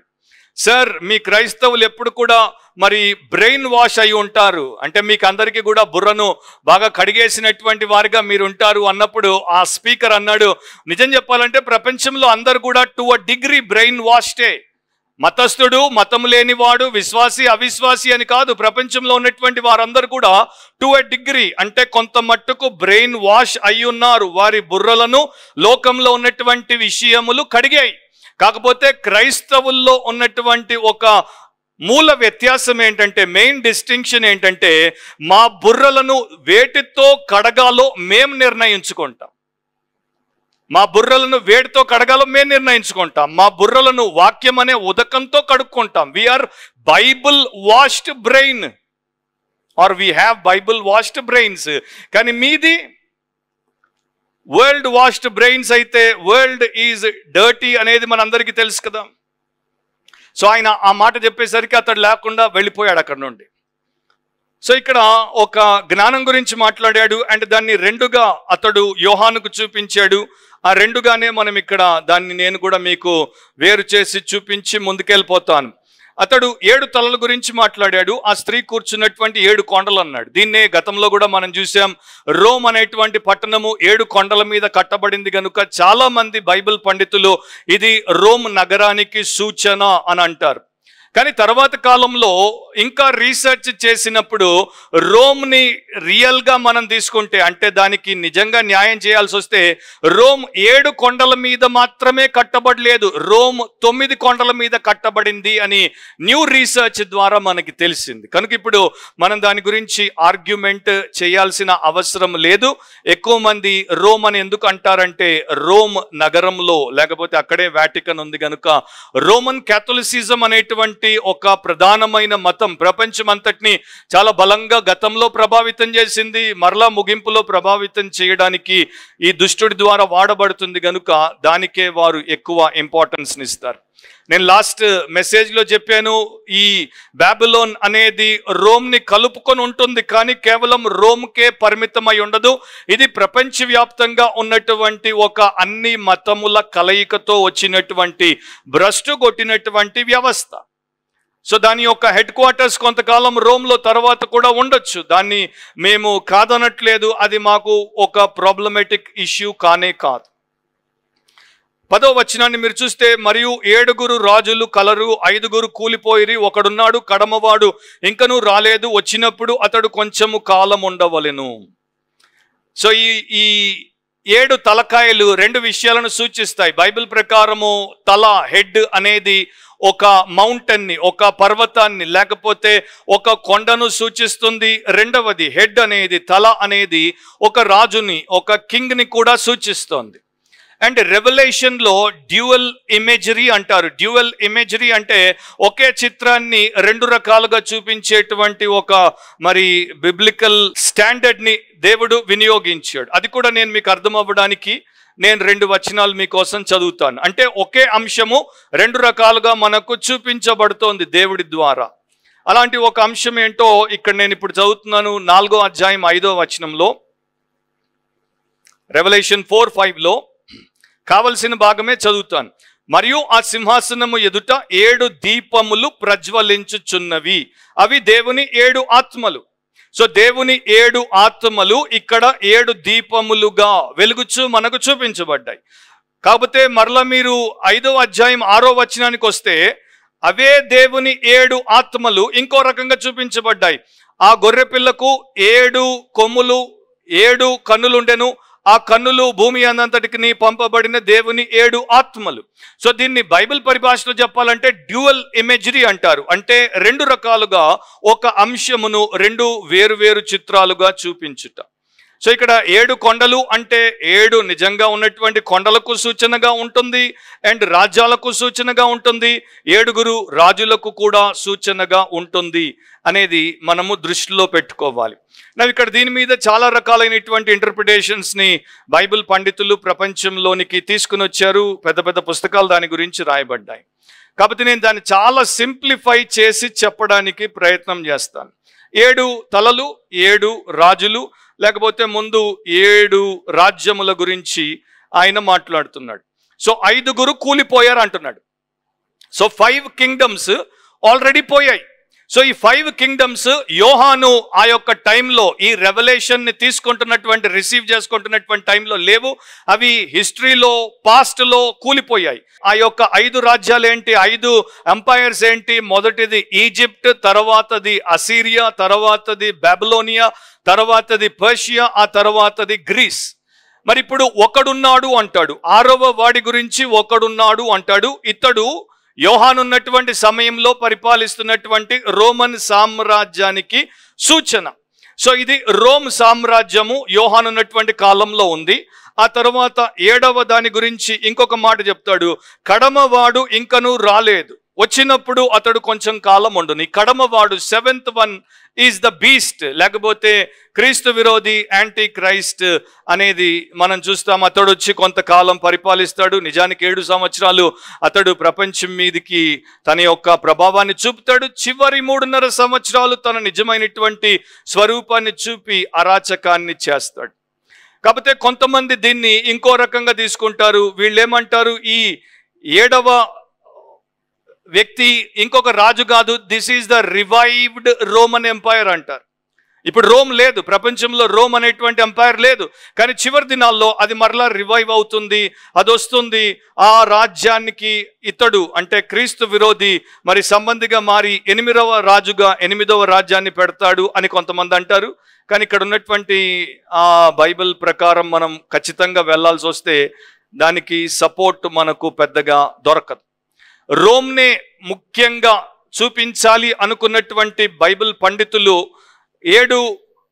Speaker 1: సార్ మీ క్రైస్తవులు ఎప్పుడు కూడా మరి బ్రెయిన్ వాష్ అయి ఉంటారు అంటే మీకు అందరికీ కూడా బుర్రను బాగా కడిగేసినటువంటి వారిగా మీరు ఉంటారు అన్నప్పుడు ఆ స్పీకర్ అన్నాడు నిజం చెప్పాలంటే ప్రపంచంలో అందరు కూడా టు అ డిగ్రీ బ్రెయిన్ వాష్డే మతస్థుడు మతం లేనివాడు విశ్వాసి అవిశ్వాసి అని కాదు ప్రపంచంలో ఉన్నటువంటి వారందరూ కూడా టు ఎ డిగ్రీ అంటే కొంత మట్టుకు బ్రెయిన్ వాష్ అయి ఉన్నారు వారి బుర్రలను లోకంలో ఉన్నటువంటి విషయములు కడిగాయి కాకపోతే క్రైస్తవుల్లో ఉన్నటువంటి ఒక మూల వ్యత్యాసం ఏంటంటే మెయిన్ డిస్టింక్షన్ ఏంటంటే మా బుర్రలను వేటితో కడగాలో మేము నిర్ణయించుకుంటాం మా బుర్రలను వేడితో కడగాలో మేము నిర్ణయించుకుంటాం మా బుర్రలను వాక్యం అనే ఉదకంతో కడుక్కుంటాం we are bible washed brain are we have bible washed brains కానీ మీది వరల్డ్ వాష్డ్ బ్రెయిన్స్ అయితే వరల్డ్ ఈజ్ డర్టీ అనేది మనందరికీ తెలుసు కదా సో ఆయన ఆ మాట చెప్పేసరికి అతడు లేకుండా వెళ్ళిపోయాడు అక్కడ నుండి సో ఇక్కడ ఒక జ్ఞానం గురించి మాట్లాడాడు అండ్ దాన్ని రెండుగా అతడు యోహానుకు చూపించాడు ఆ రెండుగానే మనం ఇక్కడ దాన్ని నేను కూడా మీకు వేరు చేసి చూపించి ముందుకెళ్ళిపోతాను అతడు ఏడు తలల గురించి మాట్లాడాడు ఆ స్త్రీ కూర్చున్నటువంటి ఏడు కొండలు అన్నాడు దీన్నే గతంలో కూడా మనం చూసాం రోమ్ అనేటువంటి పట్టణము ఏడు కొండల మీద కట్టబడింది కనుక చాలామంది బైబిల్ పండితులు ఇది రోమ్ నగరానికి సూచన అని అంటారు కానీ తర్వాత కాలంలో ఇంకా రీసెర్చ్ చేసినప్పుడు రోమ్ని రియల్గా మనం తీసుకుంటే అంటే దానికి నిజంగా న్యాయం చేయాల్సి వస్తే రోమ్ ఏడు కొండల మీద మాత్రమే కట్టబడలేదు రోమ్ తొమ్మిది కొండల మీద కట్టబడింది అని న్యూ రీసెర్చ్ ద్వారా మనకి తెలిసింది కనుక ఇప్పుడు మనం దాని గురించి ఆర్గ్యుమెంట్ చేయాల్సిన అవసరం లేదు ఎక్కువ మంది రోమ్ అని ఎందుకు అంటారంటే రోమ్ నగరంలో లేకపోతే అక్కడే వ్యాటికన్ ఉంది కనుక రోమన్ క్యాథలిసిజం అనేటువంటి ఉన్నటువంటి ఒక ప్రధానమైన మతం ప్రపంచమంతటిని చాలా బలంగా గతంలో ప్రభావితం చేసింది మరలా ముగింపులో ప్రభావితం చేయడానికి ఈ దుష్టుడి ద్వారా వాడబడుతుంది కనుక దానికే వారు ఎక్కువ ఇంపార్టెన్స్ని ఇస్తారు నేను లాస్ట్ మెసేజ్లో చెప్పాను ఈ బ్యాబిలోన్ అనేది రోమ్ని కలుపుకొని ఉంటుంది కానీ కేవలం రోమ్కే పరిమితమై ఉండదు ఇది ప్రపంచవ్యాప్తంగా ఉన్నటువంటి ఒక అన్ని మతముల కలయికతో వచ్చినటువంటి భ్రష్టు కొట్టినటువంటి వ్యవస్థ సో దాని యొక్క హెడ్ క్వార్టర్స్ కొంతకాలం రోమ్లో తర్వాత కూడా ఉండొచ్చు దాన్ని మేము కాదనట్లేదు అది మాకు ఒక ప్రాబ్లమేటిక్ ఇష్యూ కానే కాదు పదో వచనాన్ని మీరు చూస్తే మరియు ఏడుగురు రాజులు కలరు ఐదుగురు కూలిపోయిరి ఒకడున్నాడు కడమవాడు ఇంకనూ రాలేదు వచ్చినప్పుడు అతడు కొంచెము కాలం ఉండవలెను సో ఈ ఈ ఏడు తలకాయలు రెండు విషయాలను సూచిస్తాయి బైబిల్ ప్రకారము తల హెడ్ అనేది ఒక మౌంటన్ని ఒక పర్వతాన్ని లేకపోతే ఒక కొండను సూచిస్తుంది రెండవది హెడ్ అనేది తల అనేది ఒక రాజుని ఒక కింగ్ని కూడా సూచిస్తుంది అండ్ రెవల్యూషన్లో డ్యూవల్ ఇమేజరీ అంటారు డ్యూవల్ ఇమేజరీ అంటే ఒకే చిత్రాన్ని రెండు రకాలుగా చూపించేటువంటి ఒక మరి బిబ్లికల్ స్టాండర్డ్ని దేవుడు వినియోగించాడు అది కూడా నేను మీకు అర్థం అవ్వడానికి నేను రెండు వచనాలు మీకోసం చదువుతాను అంటే ఒకే అంశము రెండు రకాలుగా మనకు చూపించబడుతోంది దేవుడి ద్వారా అలాంటి ఒక అంశం ఏంటో ఇక్కడ నేను ఇప్పుడు చదువుతున్నాను నాలుగో అధ్యాయం ఐదో వచనంలో రెవల్యూషన్ ఫోర్ ఫైవ్లో కావలసిన భాగమే చదువుతాను మరియు ఆ సింహాసనము ఎదుట ఏడు దీపములు ప్రజ్వలించుచున్నవి అవి దేవుని ఏడు ఆత్మలు సో దేవుని ఏడు ఆత్మలు ఇక్కడ ఏడు దీపములుగా వెలుగుచు మనకు చూపించబడ్డాయి కాకపోతే మరల మీరు ఐదో అధ్యాయం ఆరో వచనానికి వస్తే అవే దేవుని ఏడు ఆత్మలు ఇంకో రకంగా చూపించబడ్డాయి ఆ గొర్రెపిల్లకు ఏడు కొమ్ములు ఏడు కన్నులుండెను ఆ కన్నులు భూమి అన్నంతటికి పంపబడిన దేవుని ఏడు ఆత్మలు సో దీన్ని బైబిల్ పరిభాషలో చెప్పాలంటే డ్యూయల్ ఇమేజరీ అంటారు అంటే రెండు రకాలుగా ఒక అంశమును రెండు వేరు చిత్రాలుగా చూపించుట సో ఇక్కడ ఏడు కొండలు అంటే ఏడు నిజంగా ఉన్నటువంటి కొండలకు సూచనగా ఉంటుంది అండ్ రాజ్యాలకు సూచనగా ఉంటుంది ఏడుగురు రాజులకు కూడా సూచనగా ఉంటుంది అనేది మనము దృష్టిలో పెట్టుకోవాలి నా ఇక్కడ దీని మీద చాలా రకాలైనటువంటి ఇంటర్ప్రిటేషన్స్ని బైబిల్ పండితులు ప్రపంచంలోనికి తీసుకుని వచ్చారు పెద్ద పెద్ద పుస్తకాలు దాని గురించి రాయబడ్డాయి కాబట్టి నేను దాన్ని చాలా సింప్లిఫై చేసి చెప్పడానికి ప్రయత్నం చేస్తాను ఏడు తలలు ఏడు రాజులు లేకపోతే ముందు ఏడు రాజ్యముల గురించి ఆయన మాట్లాడుతున్నాడు సో ఐదుగురు కూలిపోయారు అంటున్నాడు సో ఫైవ్ కింగ్డమ్స్ ఆల్రెడీ పోయాయి సో ఈ ఫైవ్ కింగ్డమ్స్ యోహాను ఆ యొక్క టైంలో ఈ రెవల్యూషన్ని తీసుకుంటున్నటువంటి రిసీవ్ చేసుకుంటున్నటువంటి టైంలో లేవు అవి హిస్టరీలో పాస్ట్లో కూలిపోయాయి ఆ యొక్క ఐదు రాజ్యాలు ఏంటి ఐదు ఎంపైర్స్ ఏంటి మొదటిది ఈజిప్ట్ తర్వాతది అసీరియా తర్వాతది బెబలోనియా తర్వాతది పర్షియా ఆ తర్వాతది గ్రీస్ మరి ఇప్పుడు ఒకడున్నాడు అంటాడు ఆరవ వాడి గురించి ఒకడున్నాడు అంటాడు ఇతడు యోహాను ఉన్నటువంటి సమయంలో పరిపాలిస్తున్నటువంటి రోమన్ సామ్రాజ్యానికి సూచన సో ఇది రోమ్ సామ్రాజ్యము యోహాను ఉన్నటువంటి కాలంలో ఉంది ఆ తర్వాత ఏడవ దాని గురించి ఇంకొక మాట చెప్తాడు కడమవాడు ఇంకనూ రాలేదు వచ్చినప్పుడు అతడు కొంచెం కాలం ఉండును ఈ కడమవాడు seventh one is the beast లేకపోతే క్రీస్తు విరోధి యాంటీ క్రైస్ట్ అనేది మనం చూస్తాం అతడు వచ్చి కొంతకాలం పరిపాలిస్తాడు నిజానికి ఏడు సంవత్సరాలు అతడు ప్రపంచం మీదకి తన యొక్క ప్రభావాన్ని చూపుతాడు చివరి మూడున్నర సంవత్సరాలు తన నిజమైనటువంటి స్వరూపాన్ని చూపి అరాచకాన్ని చేస్తాడు కాకపోతే కొంతమంది దీన్ని ఇంకో రకంగా తీసుకుంటారు వీళ్ళు ఏమంటారు ఈ ఏడవ వ్యక్తి ఇంకొక రాజు కాదు this is the revived Roman empire అంటారు ఇప్పుడు రోమ్ లేదు ప్రపంచంలో రోమ్ అనేటువంటి ఎంపైర్ లేదు కానీ చివరి దినాల్లో అది మరలా రివైవ్ అవుతుంది అది వస్తుంది ఆ రాజ్యానికి ఇతడు అంటే క్రీస్తు విరోధి మరి సంబంధిగా మారి ఎనిమిదవ రాజుగా ఎనిమిదవ రాజ్యాన్ని పెడతాడు అని కొంతమంది అంటారు కానీ ఇక్కడ ఉన్నటువంటి ఆ బైబిల్ ప్రకారం మనం ఖచ్చితంగా వెళ్లాల్సి వస్తే దానికి సపోర్ట్ మనకు పెద్దగా దొరకదు రోమ్నే ముఖ్యంగా చూపించాలి అనుకున్నటువంటి బైబిల్ పండితులు ఏడు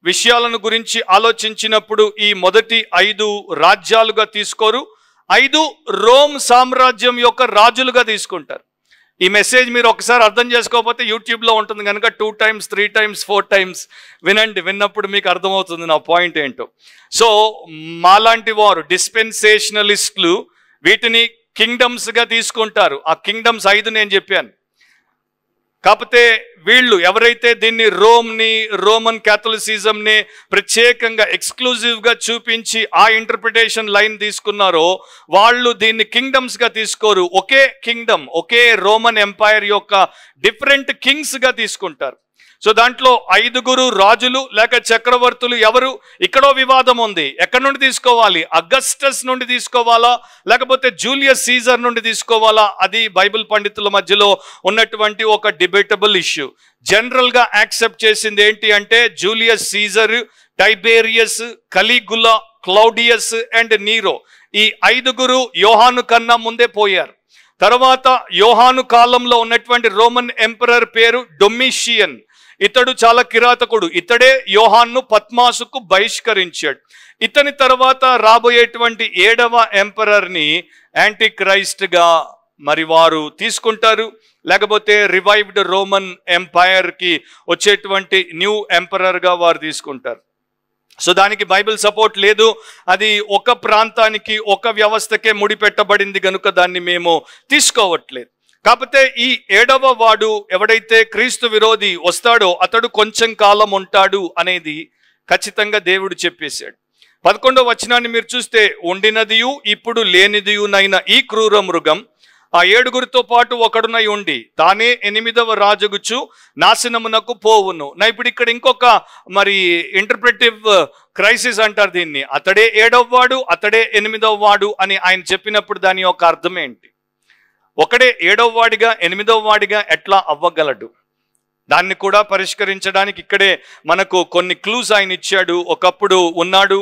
Speaker 1: విషయాలను గురించి ఆలోచించినప్పుడు ఈ మొదటి ఐదు రాజ్యాలుగా తీసుకోరు ఐదు రోమ్ సామ్రాజ్యం యొక్క రాజులుగా తీసుకుంటారు ఈ మెసేజ్ మీరు ఒకసారి అర్థం చేసుకోకపోతే యూట్యూబ్లో ఉంటుంది కనుక two times three times four times వినండి విన్నప్పుడు మీకు అర్థమవుతుంది నా పాయింట్ ఏంటో సో మాలాంటి వారు డిస్పెన్సేషనలిస్టులు వీటిని కింగ్డమ్స్గా తీసుకుంటారు ఆ కింగ్డమ్స్ ఐదు నేను చెప్పాను కాకపోతే వీళ్ళు ఎవరైతే దీన్ని రోమ్ని రోమన్ క్యాథలిసిజంని ప్రత్యేకంగా ఎక్స్క్లూజివ్గా చూపించి ఆ ఇంటర్ప్రిటేషన్ లైన్ తీసుకున్నారో వాళ్ళు దీన్ని కింగ్డమ్స్గా తీసుకోరు ఒకే కింగ్డమ్ ఒకే రోమన్ ఎంపైర్ యొక్క డిఫరెంట్ కింగ్స్గా తీసుకుంటారు సో దాంట్లో ఐదుగురు రాజులు లేక చక్రవర్తులు ఎవరు ఇక్కడో వివాదం ఉంది ఎక్కడి నుండి తీసుకోవాలి అగస్టస్ నుండి తీసుకోవాలా లేకపోతే జూలియస్ సీజర్ నుండి తీసుకోవాలా అది బైబిల్ పండితుల మధ్యలో ఉన్నటువంటి ఒక డిబేటబుల్ ఇష్యూ జనరల్గా యాక్సెప్ట్ చేసింది ఏంటి అంటే Julius Caesar Tiberius Caligula Claudius and Nero ఈ ఐదుగురు యోహాను కన్నా ముందే పోయారు తర్వాత యోహాను కాలంలో ఉన్నటువంటి రోమన్ ఎంపరర్ పేరు డొమిషియన్ ఇతడు చాలా కిరాతకుడు ఇతడే యోహాన్ను పద్మాసుకు బహిష్కరించాడు ఇతని తర్వాత రాబోయేటువంటి ఏడవ ఎంపరర్ని యాంటీ క్రైస్ట్గా మరి వారు తీసుకుంటారు లేకపోతే రివైవ్డ్ రోమన్ ఎంపైర్కి వచ్చేటువంటి న్యూ ఎంపరర్గా వారు తీసుకుంటారు సో దానికి బైబిల్ సపోర్ట్ లేదు అది ఒక ప్రాంతానికి ఒక వ్యవస్థకే ముడిపెట్టబడింది కనుక దాన్ని మేము తీసుకోవట్లేదు కాకపోతే ఈ ఏడవ వాడు ఎవడైతే క్రీస్తు విరోధి వస్తాడో అతడు కొంచెం కాలం ఉంటాడు అనేది ఖచ్చితంగా దేవుడు చెప్పేశాడు పదకొండవ వచనాన్ని మీరు చూస్తే ఉండినదియు ఇప్పుడు లేనిదియునైన ఈ క్రూర మృగం ఆ ఏడుగురితో పాటు ఒకడునై ఉండి తానే ఎనిమిదవ రాజుగుచ్చు నాశనమునకు పోవును నా ఇప్పుడు ఇక్కడ ఇంకొక మరి ఇంటర్ప్రిటివ్ క్రైసిస్ uh, అంటారు దీన్ని అతడే ఏడవ వాడు అతడే ఎనిమిదవ వాడు అని ఆయన చెప్పినప్పుడు దాని యొక్క అర్థం ఏంటి ఒకడే ఏడవ వాడిగా ఎనిమిదవ వాడిగా ఎట్లా అవ్వగలడు దాన్ని కూడా పరిష్కరించడానికి ఇక్కడే మనకు కొన్ని క్లూస్ ఆయన ఇచ్చాడు ఒకప్పుడు ఉన్నాడు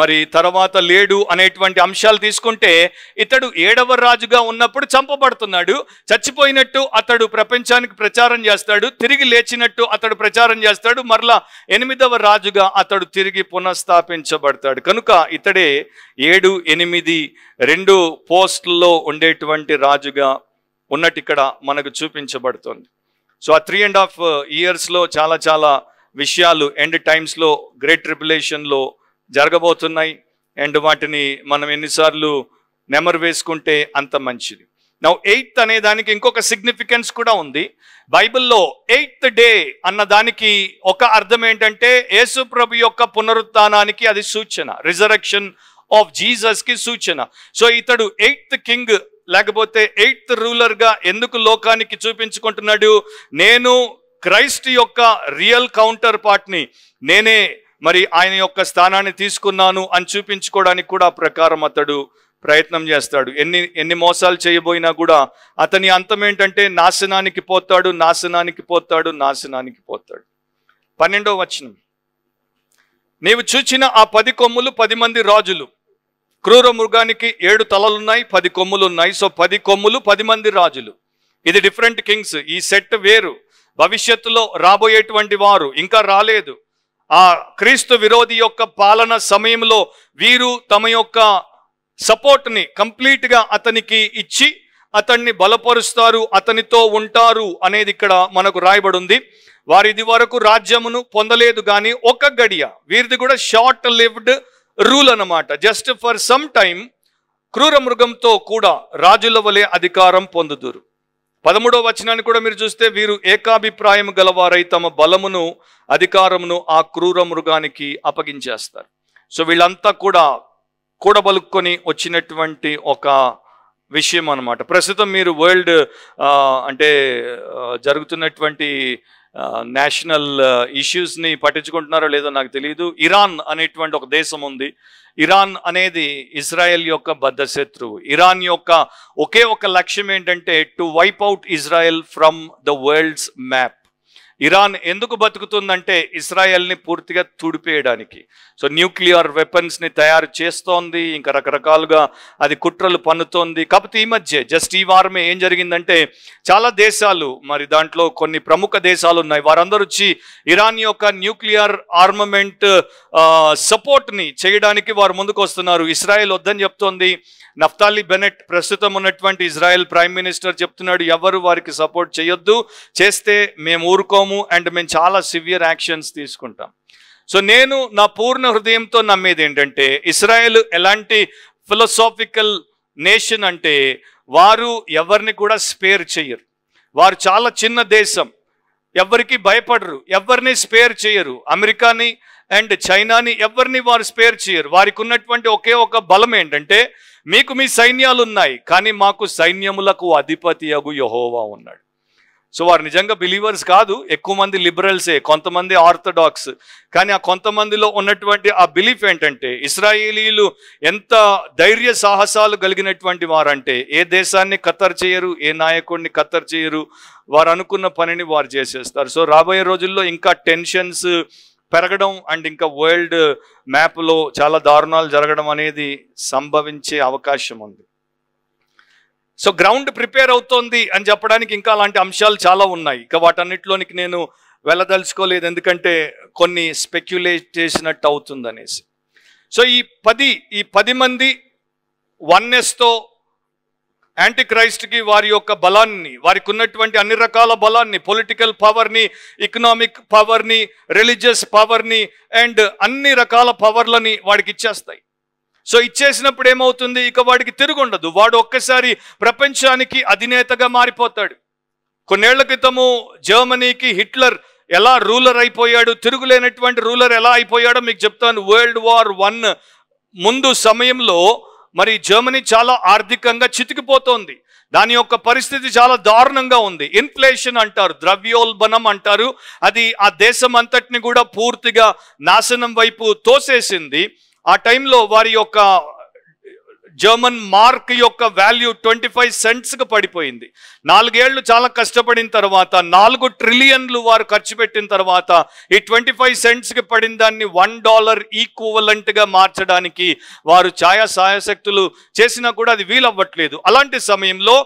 Speaker 1: మరి తర్వాత లేడు అనేటువంటి అంశాలు తీసుకుంటే ఇతడు ఏడవ రాజుగా ఉన్నప్పుడు చంపబడుతున్నాడు చచ్చిపోయినట్టు అతడు ప్రపంచానికి ప్రచారం చేస్తాడు తిరిగి లేచినట్టు అతడు ప్రచారం చేస్తాడు మరలా ఎనిమిదవ రాజుగా అతడు తిరిగి పునఃస్థాపించబడతాడు కనుక ఇతడే ఏడు ఎనిమిది రెండు పోస్టుల్లో ఉండేటువంటి రాజుగా ఉన్నట్టు ఇక్కడ మనకు చూపించబడుతుంది సో ఆ త్రీ అండ్ హాఫ్ ఇయర్స్లో చాలా చాలా విషయాలు ఎండ్ టైమ్స్లో గ్రేట్ ట్రిపులేషన్లో జరగబోతున్నాయి అండ్ వాటిని మనం ఎన్నిసార్లు నెమరు వేసుకుంటే అంత మంచిది నౌ ఎయిత్ అనే దానికి ఇంకొక సిగ్నిఫికెన్స్ కూడా ఉంది బైబిల్లో ఎయిత్ డే అన్న దానికి ఒక అర్థం ఏంటంటే యేసు ప్రభు యొక్క పునరుత్నానికి అది సూచన రిజరక్షన్ ఆఫ్ జీసస్కి సూచన సో ఇతడు ఎయిత్ కింగ్ లేకపోతే ఎయిత్ రూలర్గా ఎందుకు లోకానికి చూపించుకుంటున్నాడు నేను క్రైస్ట్ యొక్క రియల్ కౌంటర్ పార్ట్ని నేనే మరి ఆయన యొక్క స్థానాన్ని తీసుకున్నాను అని చూపించుకోవడానికి కూడా ప్రకారం అతడు ప్రయత్నం చేస్తాడు ఎన్ని ఎన్ని మోసాలు చేయబోయినా కూడా అతని అంతం ఏంటంటే నాశనానికి పోతాడు నాశనానికి పోతాడు నాశనానికి పోతాడు పన్నెండో వచనం నీవు చూచిన ఆ పది కొమ్ములు పది మంది రాజులు క్రూర మృగానికి ఏడు తలలున్నాయి పది కొమ్ములున్నాయి సో పది కొమ్ములు పది మంది రాజులు ఇది డిఫరెంట్ కింగ్స్ ఈ సెట్ వేరు భవిష్యత్తులో రాబోయేటువంటి వారు ఇంకా రాలేదు ఆ క్రీస్తు విరోధి యొక్క పాలన సమయంలో వీరు తమ యొక్క సపోర్ట్ని కంప్లీట్గా అతనికి ఇచ్చి అతన్ని బలపరుస్తారు అతనితో ఉంటారు అనేది ఇక్కడ మనకు రాయబడింది వారిది వరకు రాజ్యమును పొందలేదు కానీ ఒక గడియ వీరిది కూడా షార్ట్ లివ్డ్ రూల్ అనమాట జస్ట్ ఫర్ సమ్ టైం క్రూర మృగంతో కూడా రాజుల వలె అధికారం పొందుదురు పదమూడవ వచనాన్ని కూడా మీరు చూస్తే వీరు ఏకాభిప్రాయం గలవారై తమ బలమును అధికారమును ఆ క్రూర మృగానికి అప్పగించేస్తారు సో వీళ్ళంతా కూడా కూడబలుక్కొని వచ్చినటువంటి ఒక విషయం అనమాట ప్రస్తుతం మీరు వరల్డ్ అంటే జరుగుతున్నటువంటి నేషనల్ ఇష్యూస్ని పట్టించుకుంటున్నారో లేదో నాకు తెలియదు ఇరాన్ అనేటువంటి ఒక దేశం ఉంది ఇరాన్ అనేది ఇజ్రాయెల్ యొక్క బద్ద శత్రువు ఇరాన్ యొక్క ఒకే ఒక లక్ష్యం ఏంటంటే to wipe out Israel from the world's map Iran ఎందుకు బతుకుతుందంటే ఇస్రాయెల్ని పూర్తిగా తుడిపేయడానికి సో న్యూక్లియర్ వెపన్స్ని తయారు చేస్తోంది ఇంకా రకరకాలుగా అది కుట్రలు పన్నుతోంది కాకపోతే ఈ మధ్య జస్ట్ ఈ వారమే ఏం జరిగిందంటే చాలా దేశాలు మరి దాంట్లో కొన్ని ప్రముఖ దేశాలు ఉన్నాయి వారందరూ వచ్చి ఇరాన్ యొక్క న్యూక్లియర్ ఆర్మమెంట్ సపోర్ట్ని చేయడానికి వారు ముందుకు వస్తున్నారు ఇస్రాయెల్ వద్దని చెప్తోంది నఫ్తాలి బెనెట్ ప్రస్తుతం ఉన్నటువంటి ఇజ్రాయెల్ ప్రైమ్ మినిస్టర్ చెప్తున్నాడు ఎవరు వారికి సపోర్ట్ చేయొద్దు చేస్తే మేము ఊరుకోము కోపము అండ్ మేము చాలా సివియర్ యాక్షన్స్ తీసుకుంటాం సో నేను నా పూర్ణ హృదయంతో నమ్మేది ఏంటంటే ఇస్రాయెల్ ఎలాంటి ఫిలసాఫికల్ నేషన్ అంటే వారు ఎవరిని కూడా స్పేర్ చేయరు వారు చాలా చిన్న దేశం ఎవరికి భయపడరు ఎవరిని స్పేర్ చేయరు అమెరికాని అండ్ చైనాని ఎవరిని వారు స్పేర్ చేయరు వారికి ఉన్నటువంటి ఒకే ఒక బలం ఏంటంటే మీకు మీ సైన్యాలు ఉన్నాయి కానీ మాకు సైన్యములకు అధిపతి అగు యహోవా ఉన్నాడు సో వారు నిజంగా బిలీవర్స్ కాదు ఎక్కువ మంది లిబరల్సే కొంతమంది ఆర్థడాక్స్ కానీ ఆ కొంతమందిలో ఉన్నటువంటి ఆ బిలీఫ్ ఏంటంటే ఇస్రాయేలీలు ఎంత ధైర్య సాహసాలు కలిగినటువంటి వారంటే ఏ దేశాన్ని ఖత్తర్ చేయరు ఏ నాయకుడిని ఖత్తర్ చేయరు వారు అనుకున్న పనిని వారు చేసేస్తారు సో రాబోయే రోజుల్లో ఇంకా టెన్షన్స్ పెరగడం అండ్ ఇంకా వరల్డ్ మ్యాప్లో చాలా దారుణాలు జరగడం అనేది సంభవించే అవకాశం ఉంది సో గ్రౌండ్ ప్రిపేర్ అవుతోంది అని చెప్పడానికి ఇంకా అలాంటి అంశాలు చాలా ఉన్నాయి ఇక వాటన్నిటిలోనికి నేను వెళ్ళదలుచుకోలేదు ఎందుకంటే కొన్ని స్పెక్యులేట్ చేసినట్టు అవుతుంది అనేసి సో ఈ పది ఈ పది మంది వన్నెస్తో యాంటీ క్రైస్ట్కి వారి యొక్క బలాన్ని వారికి ఉన్నటువంటి అన్ని రకాల బలాన్ని పొలిటికల్ పవర్ని ఎకనామిక్ పవర్ని రిలీజియస్ పవర్ని అండ్ అన్ని రకాల పవర్లని వాడికి ఇచ్చేస్తాయి సో ఇచ్చేసినప్పుడు ఏమవుతుంది ఇక వాడికి తిరుగుండదు వాడు ఒక్కసారి ప్రపంచానికి అధినేతగా మారిపోతాడు కొన్నేళ్ల క్రితము జర్మనీకి హిట్లర్ ఎలా రూలర్ అయిపోయాడు తిరుగులేనటువంటి రూలర్ ఎలా అయిపోయాడో మీకు చెప్తాను వరల్డ్ వార్ వన్ ముందు సమయంలో మరి జర్మనీ చాలా ఆర్థికంగా చితికిపోతోంది దాని యొక్క పరిస్థితి చాలా దారుణంగా ఉంది ఇన్ఫ్లేషన్ అంటారు ద్రవ్యోల్బణం అంటారు అది ఆ దేశం అంతటిని కూడా పూర్తిగా నాశనం వైపు తోసేసింది ఆ టైంలో వారి యొక్క జర్మన్ మార్క్ యొక్క వాల్యూ ట్వంటీ ఫైవ్ సెంట్స్కి పడిపోయింది నాలుగేళ్లు చాలా కష్టపడిన తర్వాత నాలుగు ట్రిలియన్లు వారు ఖర్చు పెట్టిన తర్వాత ఈ ట్వంటీ ఫైవ్ సెంట్స్కి పడిన దాన్ని వన్ డాలర్ ఈక్వలెంట్గా మార్చడానికి వారు ఛాయా సాయశక్తులు చేసినా కూడా అది వీలవ్వట్లేదు అలాంటి సమయంలో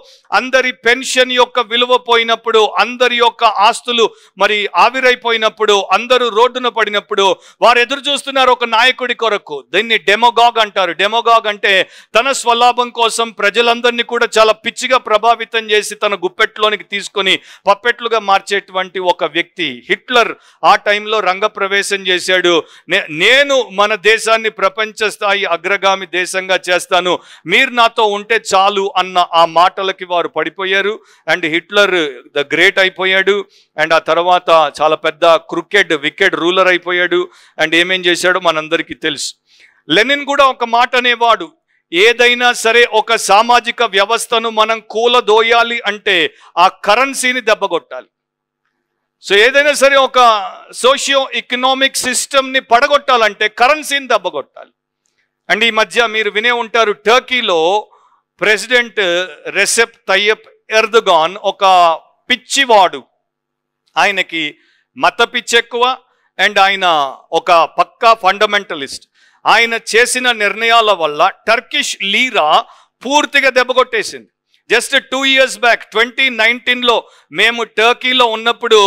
Speaker 1: అందరి పెన్షన్ యొక్క విలువ పోయినప్పుడు అందరి యొక్క ఆస్తులు మరి ఆవిరైపోయినప్పుడు అందరూ రోడ్డున పడినప్పుడు వారు ఎదురు చూస్తున్నారు ఒక నాయకుడి కొరకు దీన్ని డెమోగాగ్ అంటారు డెమోగాగ్ అంటే తన స్వలాభం కోసం ప్రజలందరినీ కూడా చాలా పిచ్చిగా ప్రభావితం చేసి తన గుప్పెట్లోనికి తీసుకొని పప్పెట్లుగా మార్చేటువంటి ఒక వ్యక్తి హిట్లర్ ఆ టైంలో రంగప్రవేశం చేశాడు నేను మన దేశాన్ని ప్రపంచ స్థాయి అగ్రగామి దేశంగా చేస్తాను మీరు నాతో ఉంటే చాలు అన్న ఆ మాటలకి వారు పడిపోయారు అండ్ హిట్లర్ ద గ్రేట్ అయిపోయాడు అండ్ ఆ తర్వాత చాలా పెద్ద క్రికెట్ వికెట్ రూలర్ అయిపోయాడు అండ్ ఏమేం చేశాడో మనందరికీ తెలుసు లెనిన్ కూడా ఒక మాట అనేవాడు ఏదైనా సరే ఒక సామాజిక వ్యవస్థను మనం కూలదోయాలి అంటే ఆ కరెన్సీని దెబ్బగొట్టాలి సో ఏదైనా సరే ఒక సోషియో ఎకనామిక్ సిస్టమ్ని పడగొట్టాలంటే కరెన్సీని దెబ్బగొట్టాలి అండ్ ఈ మధ్య మీరు వినే ఉంటారు టర్కీలో ప్రెసిడెంట్ రెసెప్ తయ్యప్ ఎర్దగాన్ ఒక పిచ్చివాడు ఆయనకి మత పిచ్చి ఎక్కువ అండ్ ఆయన ఒక పక్కా ఫండమెంటలిస్ట్ ఆయన చేసిన నిర్ణయాల వల్ల టర్కిష్ లీరా పూర్తిగా దెబ్బకొట్టేసింది just two years back twenty నైన్టీన్లో మేము టర్కీలో ఉన్నప్పుడు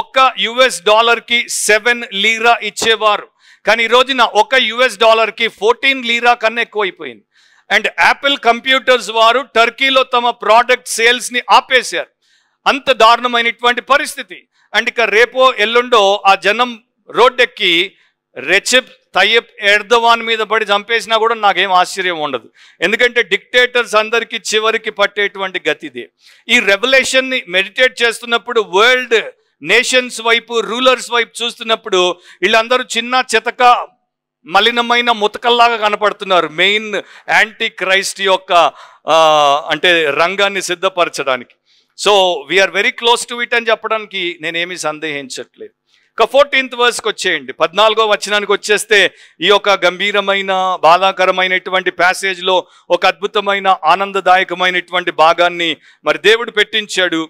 Speaker 1: ఒక్క యుఎస్ డాలర్కి సెవెన్ లీరా ఇచ్చేవారు కానీ ఈ రోజున ఒక యుఎస్ డాలర్కి ఫోర్టీన్ లీరా కన్నా ఎక్కువైపోయింది అండ్ యాపిల్ కంప్యూటర్స్ వారు టర్కీలో తమ ప్రోడక్ట్ సేల్స్ని ఆపేశారు అంత దారుణమైనటువంటి పరిస్థితి అండ్ ఇక రేపో ఎల్లుండో ఆ జనం రోడ్డెక్కి రెచెప్ తయ్యప్ ఎర్దవాన్ మీద పడి చంపేసినా కూడా నాకేం ఆశ్చర్యం ఉండదు ఎందుకంటే డిక్టేటర్స్ అందరికీ చివరికి పట్టేటువంటి గతిది ఈ రెవల్యూషన్ని మెడిటేట్ చేస్తున్నప్పుడు వరల్డ్ నేషన్స్ వైపు రూలర్స్ వైపు చూస్తున్నప్పుడు వీళ్ళందరూ చిన్న చితక మలినమైన ముతకల్లాగా కనపడుతున్నారు మెయిన్ యాంటీ క్రైస్ట్ యొక్క అంటే రంగాన్ని సిద్ధపరచడానికి so we are very close to it అని చెప్పడానికి నేనేమీ సందేహించట్లేదు ఇంకా ఫోర్టీన్త్ వర్స్కి వచ్చేయండి పద్నాలుగో వచనానికి వచ్చేస్తే ఈ యొక్క గంభీరమైన బాధాకరమైనటువంటి ప్యాసేజ్లో ఒక అద్భుతమైన ఆనందదాయకమైనటువంటి భాగాన్ని మరి దేవుడు పెట్టించాడు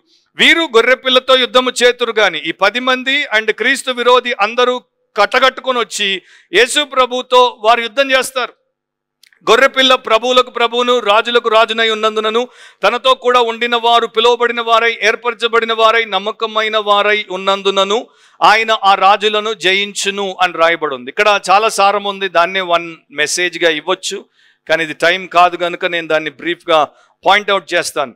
Speaker 1: వీరు గొర్రెపిల్లతో యుద్ధము చేతురు కానీ ఈ పది మంది అండ్ క్రీస్తు విరోధి అందరూ కట్టగట్టుకొని వచ్చి యేసు ప్రభుతో వారు యుద్ధం చేస్తారు గొర్రెపిల్ల ప్రభువులకు ప్రభువును రాజులకు రాజునై ఉన్నందునను తనతో కూడా ఉండిన వారు పిలువబడిన వారై ఏర్పరచబడిన వారై నమ్మకమైన వారై ఉన్నందునను ఆయన ఆ రాజులను జయించును అని రాయబడి ఉంది ఇక్కడ చాలా సారం ఉంది దాన్నే వన్ మెసేజ్గా ఇవ్వచ్చు కానీ ఇది టైం కాదు కనుక నేను దాన్ని బ్రీఫ్గా పాయింట్అవుట్ చేస్తాను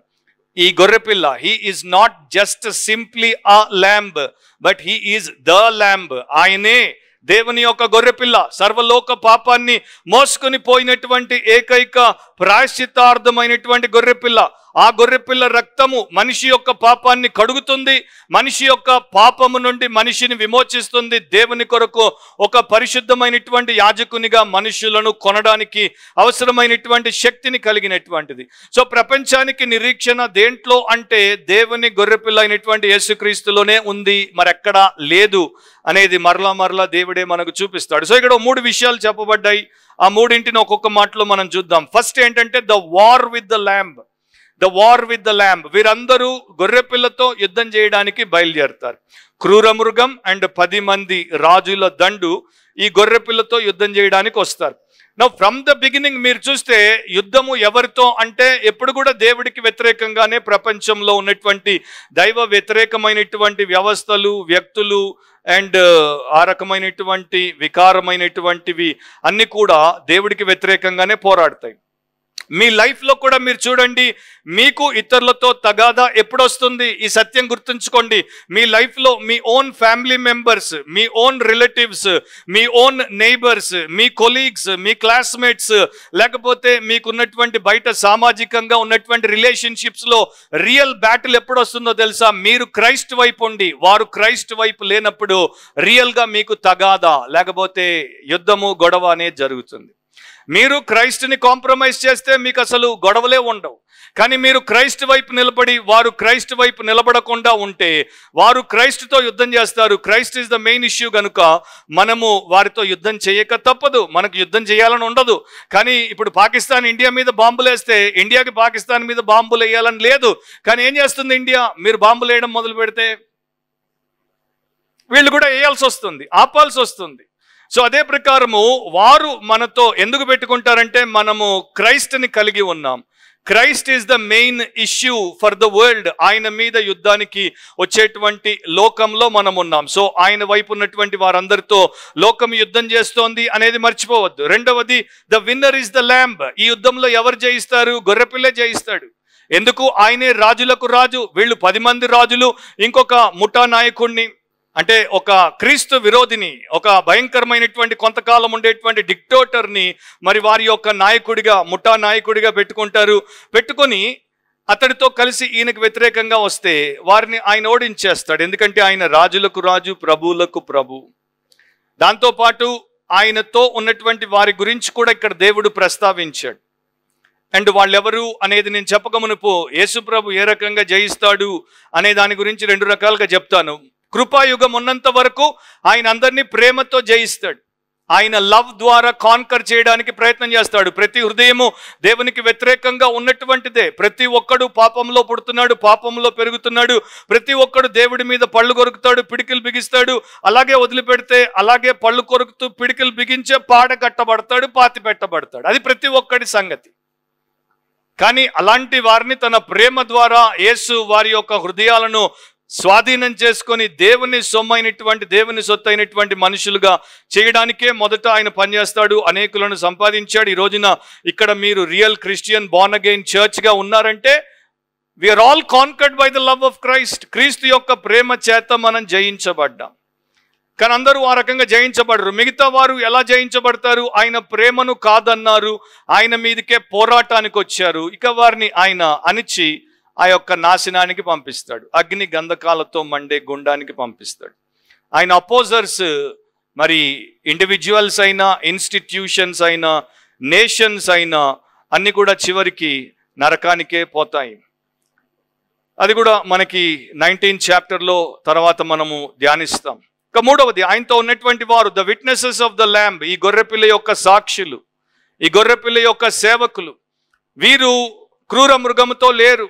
Speaker 1: ఈ గొర్రెపిల్ల he is not just simply a lamb but he is the lamb ఆయనే దేవుని యొక్క గొర్రెపిల్ల సర్వలోక పాపాన్ని మోసుకొని పోయినటువంటి ఏకైక ప్రాయశ్చిత్తార్థమైనటువంటి గొర్రెపిల్ల ఆ గొర్రెపిల్ల రక్తము మనిషి యొక్క పాపాన్ని కడుగుతుంది మనిషి యొక్క పాపము నుండి మనిషిని విమోచిస్తుంది దేవుని కొరకు ఒక పరిశుద్ధమైనటువంటి యాజకునిగా మనుషులను కొనడానికి అవసరమైనటువంటి శక్తిని కలిగినటువంటిది సో ప్రపంచానికి నిరీక్షణ దేంట్లో అంటే దేవుని గొర్రెపిల్ల అయినటువంటి యేసుక్రీస్తులోనే ఉంది మరెక్కడా లేదు అనేది మరలా మరలా దేవుడే మనకు చూపిస్తాడు సో ఇక్కడ మూడు విషయాలు చెప్పబడ్డాయి ఆ మూడింటిని ఒక్కొక్క మాటలో మనం చూద్దాం ఫస్ట్ ఏంటంటే the war with the lamb the war with the lamb వీరందరూ గొర్రెపిల్లతో యుద్ధం చేయడానికి బయలుదేరుతారు క్రూర మృగం అండ్ పది మంది రాజుల దండు ఈ గొర్రెపిల్లతో యుద్ధం చేయడానికి వస్తారు నా ఫ్రమ్ ద బిగినింగ్ మీరు చూస్తే యుద్ధము ఎవరితో అంటే ఎప్పుడు కూడా దేవుడికి వ్యతిరేకంగానే ప్రపంచంలో ఉన్నటువంటి దైవ వ్యతిరేకమైనటువంటి వ్యవస్థలు వ్యక్తులు అండ్ ఆ రకమైనటువంటి వికారమైనటువంటివి అన్నీ కూడా దేవుడికి వ్యతిరేకంగానే పోరాడతాయి మీ లైఫ్లో కూడా మీరు చూడండి మీకు ఇతరులతో తగాదా ఎప్పుడొస్తుంది ఈ సత్యం గుర్తుంచుకోండి మీ లైఫ్లో మీ ఓన్ ఫ్యామిలీ మెంబర్స్ మీ ఓన్ రిలేటివ్స్ మీ ఓన్ నైబర్స్ మీ కొలీగ్స్ మీ క్లాస్మేట్స్ లేకపోతే మీకున్నటువంటి బయట సామాజికంగా ఉన్నటువంటి రిలేషన్షిప్స్లో రియల్ బ్యాటిల్ ఎప్పుడొస్తుందో తెలుసా మీరు క్రైస్ట్ వైపు ఉండి వారు క్రైస్ట్ వైపు లేనప్పుడు రియల్గా మీకు తగాదా లేకపోతే యుద్ధము గొడవ అనేది జరుగుతుంది మీరు క్రైస్ట్ని కాంప్రమైజ్ చేస్తే మీకు అసలు గొడవలే ఉండవు కానీ మీరు క్రైస్ట్ వైపు నిలబడి వారు క్రైస్ట్ వైపు నిలబడకుండా ఉంటే వారు క్రైస్ట్తో యుద్ధం చేస్తారు Christ is the main issue కనుక మనము వారితో యుద్ధం చేయక తప్పదు మనకు యుద్ధం చేయాలని ఉండదు కానీ ఇప్పుడు పాకిస్తాన్ ఇండియా మీద బాంబులు వేస్తే ఇండియాకి పాకిస్తాన్ మీద బాంబులు వేయాలని లేదు కానీ ఏం చేస్తుంది ఇండియా మీరు బాంబులు వేయడం మొదలు పెడితే వీళ్ళు కూడా వేయాల్సి వస్తుంది ఆపాల్సి వస్తుంది సో అదే ప్రకారము వారు మనతో ఎందుకు పెట్టుకుంటారంటే మనము క్రైస్ట్ని కలిగి ఉన్నాం Christ is the main issue for the world ఆయన మీద యుద్ధానికి వచ్చేటువంటి లోకంలో మనం ఉన్నాం సో ఆయన వైపు ఉన్నటువంటి వారందరితో లోకం యుద్ధం చేస్తోంది అనేది మర్చిపోవద్దు రెండవది the winner is the lamb ఈ యుద్ధంలో ఎవరు జయిస్తారు గొర్రెపిల్లే జయిస్తాడు ఎందుకు ఆయనే రాజులకు రాజు వీళ్ళు పది మంది రాజులు ఇంకొక ముఠా నాయకుడిని అంటే ఒక క్రీస్తు విరోధిని ఒక భయంకరమైనటువంటి కొంతకాలం ఉండేటువంటి డిక్టోటర్ని మరి వారి యొక్క నాయకుడిగా ముఠా నాయకుడిగా పెట్టుకుంటారు పెట్టుకొని అతడితో కలిసి ఈయనకు వ్యతిరేకంగా వస్తే వారిని ఆయన ఓడించేస్తాడు ఎందుకంటే ఆయన రాజులకు రాజు ప్రభువులకు ప్రభు దాంతోపాటు ఆయనతో ఉన్నటువంటి వారి గురించి కూడా ఇక్కడ దేవుడు ప్రస్తావించాడు అండ్ వాళ్ళెవరు అనేది నేను యేసు ప్రభు ఏ రకంగా జయిస్తాడు అనే దాని గురించి రెండు రకాలుగా చెప్తాను కృపాయుగం ఉన్నంత వరకు ఆయన అందరినీ ప్రేమతో జయిస్తాడు ఆయన లవ్ ద్వారా కాన్కర్ చేయడానికి ప్రయత్నం చేస్తాడు ప్రతి హృదయము దేవునికి వ్యతిరేకంగా ఉన్నటువంటిదే ప్రతి ఒక్కడు పాపంలో పుడుతున్నాడు పాపంలో పెరుగుతున్నాడు ప్రతి ఒక్కడు దేవుడి మీద పళ్ళు కొరుకుతాడు పిడికిలు బిగిస్తాడు అలాగే వదిలిపెడితే అలాగే పళ్ళు కొరుకుతూ పిడికిలు బిగించే పాట కట్టబడతాడు పాతి పెట్టబడతాడు అది ప్రతి ఒక్కడి సంగతి కానీ అలాంటి వారిని తన ప్రేమ ద్వారా యేసు వారి యొక్క హృదయాలను స్వాధీనం చేసుకొని దేవుని సొమ్మైనటువంటి దేవుని సొత్తు అయినటువంటి మనుషులుగా చేయడానికే మొదట ఆయన పనిచేస్తాడు అనేకులను సంపాదించాడు ఈ రోజున ఇక్కడ మీరు రియల్ క్రిస్టియన్ బాన్ అగైన్ చర్చ్గా ఉన్నారంటే we are all conquered by the love of Christ క్రీస్తు యొక్క ప్రేమ చేత మనం జయించబడ్డాం కానీ అందరూ ఆ రకంగా జయించబడరు మిగతా వారు ఎలా జయించబడతారు ఆయన ప్రేమను కాదన్నారు ఆయన మీదకే పోరాటానికి వచ్చారు ఇక వారిని ఆయన అణిచి ఆ యొక్క నాశనానికి పంపిస్తాడు అగ్ని గంధకాలతో మండే గుండానికి పంపిస్తాడు ఆయన అపోజర్స్ మరి ఇండివిజువల్స్ అయినా ఇన్స్టిట్యూషన్స్ అయినా నేషన్స్ అయినా అన్ని కూడా చివరికి నరకానికే పోతాయి అది కూడా మనకి నైన్టీన్ చాప్టర్లో తర్వాత మనము ధ్యానిస్తాం ఇక మూడవది ఆయనతో ఉన్నటువంటి వారు the witnesses of the lamb ఈ గొర్రెపిల్ల యొక్క సాక్షులు ఈ గొర్రెపిల్ల యొక్క సేవకులు వీరు క్రూర మృగముతో లేరు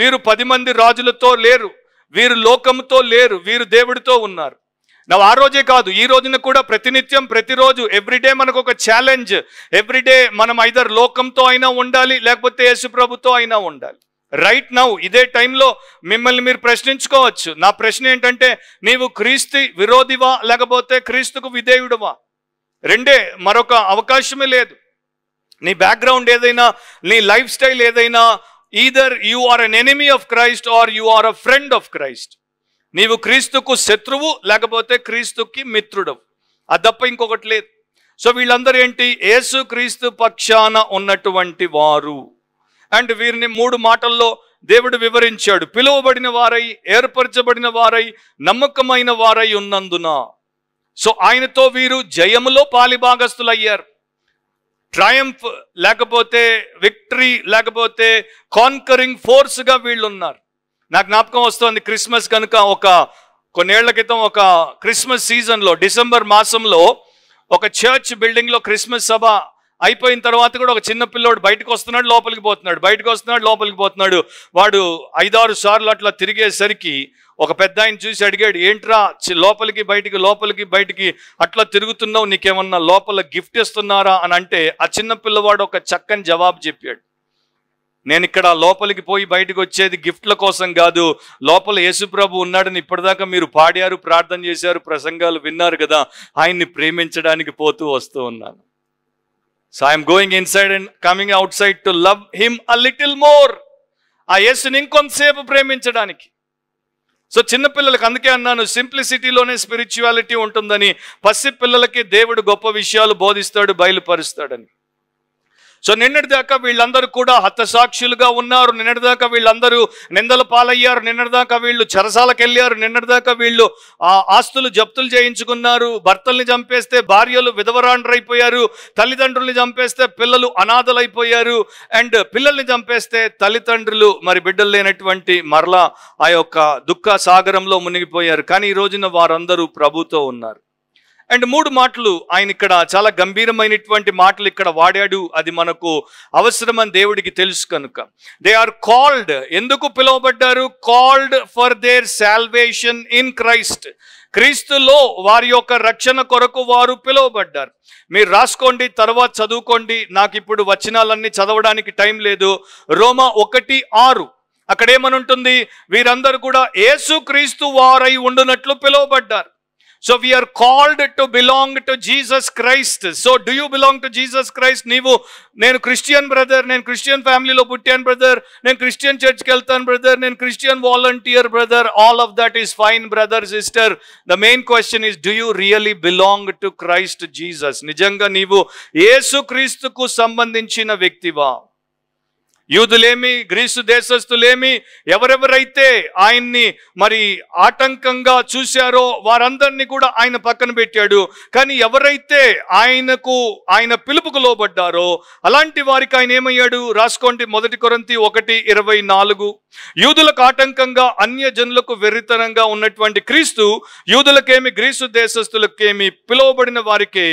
Speaker 1: వీరు పది మంది రాజులతో లేరు వీరు లోకంతో లేరు వీరు దేవుడితో ఉన్నారు నా ఆ రోజే కాదు ఈ రోజున కూడా ప్రతినిత్యం ప్రతిరోజు ఎవ్రీడే మనకు ఒక ఛాలెంజ్ ఎవ్రీడే మనం ఐదర్ లోకంతో అయినా ఉండాలి లేకపోతే యేసు ప్రభుతో అయినా ఉండాలి రైట్ నౌ ఇదే టైంలో మిమ్మల్ని మీరు ప్రశ్నించుకోవచ్చు నా ప్రశ్న ఏంటంటే నీవు క్రీస్తు విరోధివా లేకపోతే క్రీస్తుకు విధేయుడువా రెండే మరొక అవకాశమే లేదు నీ బ్యాక్గ్రౌండ్ ఏదైనా నీ లైఫ్ స్టైల్ ఏదైనా either you are an enemy of Christ or you are a friend of Christ నీవు క్రీస్తుకు శత్రువు లేకపోతే క్రీస్తుకి మిత్రుడు అది తప్ప ఇంకొకటి లేదు సో వీళ్ళందరూ ఏంటి యేసు క్రీస్తు పక్షాన ఉన్నటువంటి వారు అండ్ వీరిని మూడు మాటల్లో దేవుడు వివరించాడు పిలువబడిన వారై ఏర్పరచబడిన వారై నమ్మకమైన వారై ఉన్నందున సో ఆయనతో వీరు జయములో పాలిభాగస్తులయ్యారు ట్రయంఫ్ లేకపోతే విక్టరీ లేకపోతే కాన్కరింగ్ ఫోర్స్గా వీళ్ళు ఉన్నారు నాకు జ్ఞాపకం వస్తుంది క్రిస్మస్ కనుక ఒక కొన్నేళ్ల క్రితం ఒక క్రిస్మస్ సీజన్లో డిసెంబర్ మాసంలో ఒక చర్చ్ బిల్డింగ్లో క్రిస్మస్ సభ అయిపోయిన తర్వాత కూడా ఒక చిన్న పిల్లోడు బయటకు వస్తున్నాడు లోపలికి పోతున్నాడు బయటకు వస్తున్నాడు లోపలికి పోతున్నాడు వాడు ఐదారు సార్లు అట్లా తిరిగేసరికి ఒక పెద్ద ఆయన చూసి అడిగాడు ఏంట్రా లోపలికి బయటికి లోపలికి బయటికి అట్లా తిరుగుతున్నావు నీకేమన్నా లోపల గిఫ్ట్ ఇస్తున్నారా అని అంటే ఆ చిన్న పిల్లవాడు ఒక చక్కని జవాబు చెప్పాడు నేను ఇక్కడ లోపలికి పోయి బయటకు వచ్చేది గిఫ్ట్ల కోసం కాదు లోపల యేసుప్రభు ఉన్నాడని ఇప్పటిదాకా మీరు పాడారు ప్రార్థన చేశారు ప్రసంగాలు విన్నారు కదా ఆయన్ని ప్రేమించడానికి పోతూ వస్తూ ఉన్నాను so I'm going inside and coming outside to love him a little more ఆ యేసుని ఇంకొంతసేపు ప్రేమించడానికి సో చిన్నపిల్లలకి అందుకే అన్నాను సింప్లిసిటీలోనే స్పిరిచువాలిటీ ఉంటుందని పసి పిల్లలకి దేవుడు గొప్ప విషయాలు బోధిస్తాడు బయలుపరుస్తాడని సో నిన్నటిదాకా వీళ్ళందరూ కూడా హతసాక్షులుగా ఉన్నారు నిన్నటిదాకా వీళ్ళందరూ నిందలు పాలయ్యారు నిన్నటిదాకా వీళ్ళు చెరసాలకు వెళ్ళారు నిన్నటిదాకా వీళ్ళు ఆ ఆస్తులు జప్తులు చేయించుకున్నారు భర్తల్ని చంపేస్తే భార్యలు విధవరాండ్రైపోయారు తల్లిదండ్రుల్ని చంపేస్తే పిల్లలు అనాథలైపోయారు అండ్ పిల్లల్ని చంపేస్తే తల్లిదండ్రులు మరి బిడ్డలు లేనటువంటి మరలా ఆ యొక్క దుఃఖ సాగరంలో మునిగిపోయారు కానీ ఈ రోజున వారందరూ ప్రభుతో ఉన్నారు అండ్ మూడు మాటలు ఆయన ఇక్కడ చాలా గంభీరమైనటువంటి మాటలు ఇక్కడ వాడాడు అది మనకు అవసరమని దేవుడికి తెలుసు కనుక దే ఆర్ కాల్డ్ ఎందుకు పిలువబడ్డారు called for their salvation in Christ క్రీస్తులో వారి యొక్క రక్షణ కొరకు వారు పిలువబడ్డారు మీరు రాసుకోండి తర్వాత చదువుకోండి నాకు ఇప్పుడు వచనాలన్నీ చదవడానికి టైం లేదు రోమా ఒకటి ఆరు అక్కడేమనుంటుంది వీరందరూ కూడా ఏసు క్రీస్తు వారై ఉండునట్లు పిలువబడ్డారు so we are called to belong to Jesus Christ so do you belong to Jesus Christ నీవు నేను క్రిస్టియన్ బ్రదర్ నేను క్రిస్టియన్ ఫ్యామిలీలో పుట్టాను బ్రదర్ నేను క్రిస్టియన్ చర్చ్కి వెళ్తాను బ్రదర్ నేను Christian volunteer brother all of that is fine brother sister the main question is do you really belong to Christ Jesus నిజంగా నీవు ఏసు క్రీస్తుకు సంబంధించిన వ్యక్తివా యూదులేమి గ్రీసు దేశస్థులేమి ఎవరెవరైతే ఆయన్ని మరి ఆటంకంగా చూశారో వారందరినీ కూడా ఆయన పక్కన పెట్టాడు కానీ ఎవరైతే ఆయనకు ఆయన పిలుపుకు లోబడ్డారో అలాంటి వారికి ఆయన ఏమయ్యాడు రాసుకోండి మొదటి కొరంతి ఒకటి ఇరవై నాలుగు యూదులకు ఆటంకంగా అన్య జనులకు వెర్రితనంగా ఉన్నటువంటి క్రీస్తు యూదులకేమి గ్రీసు దేశస్థులకేమి పిలువబడిన వారికే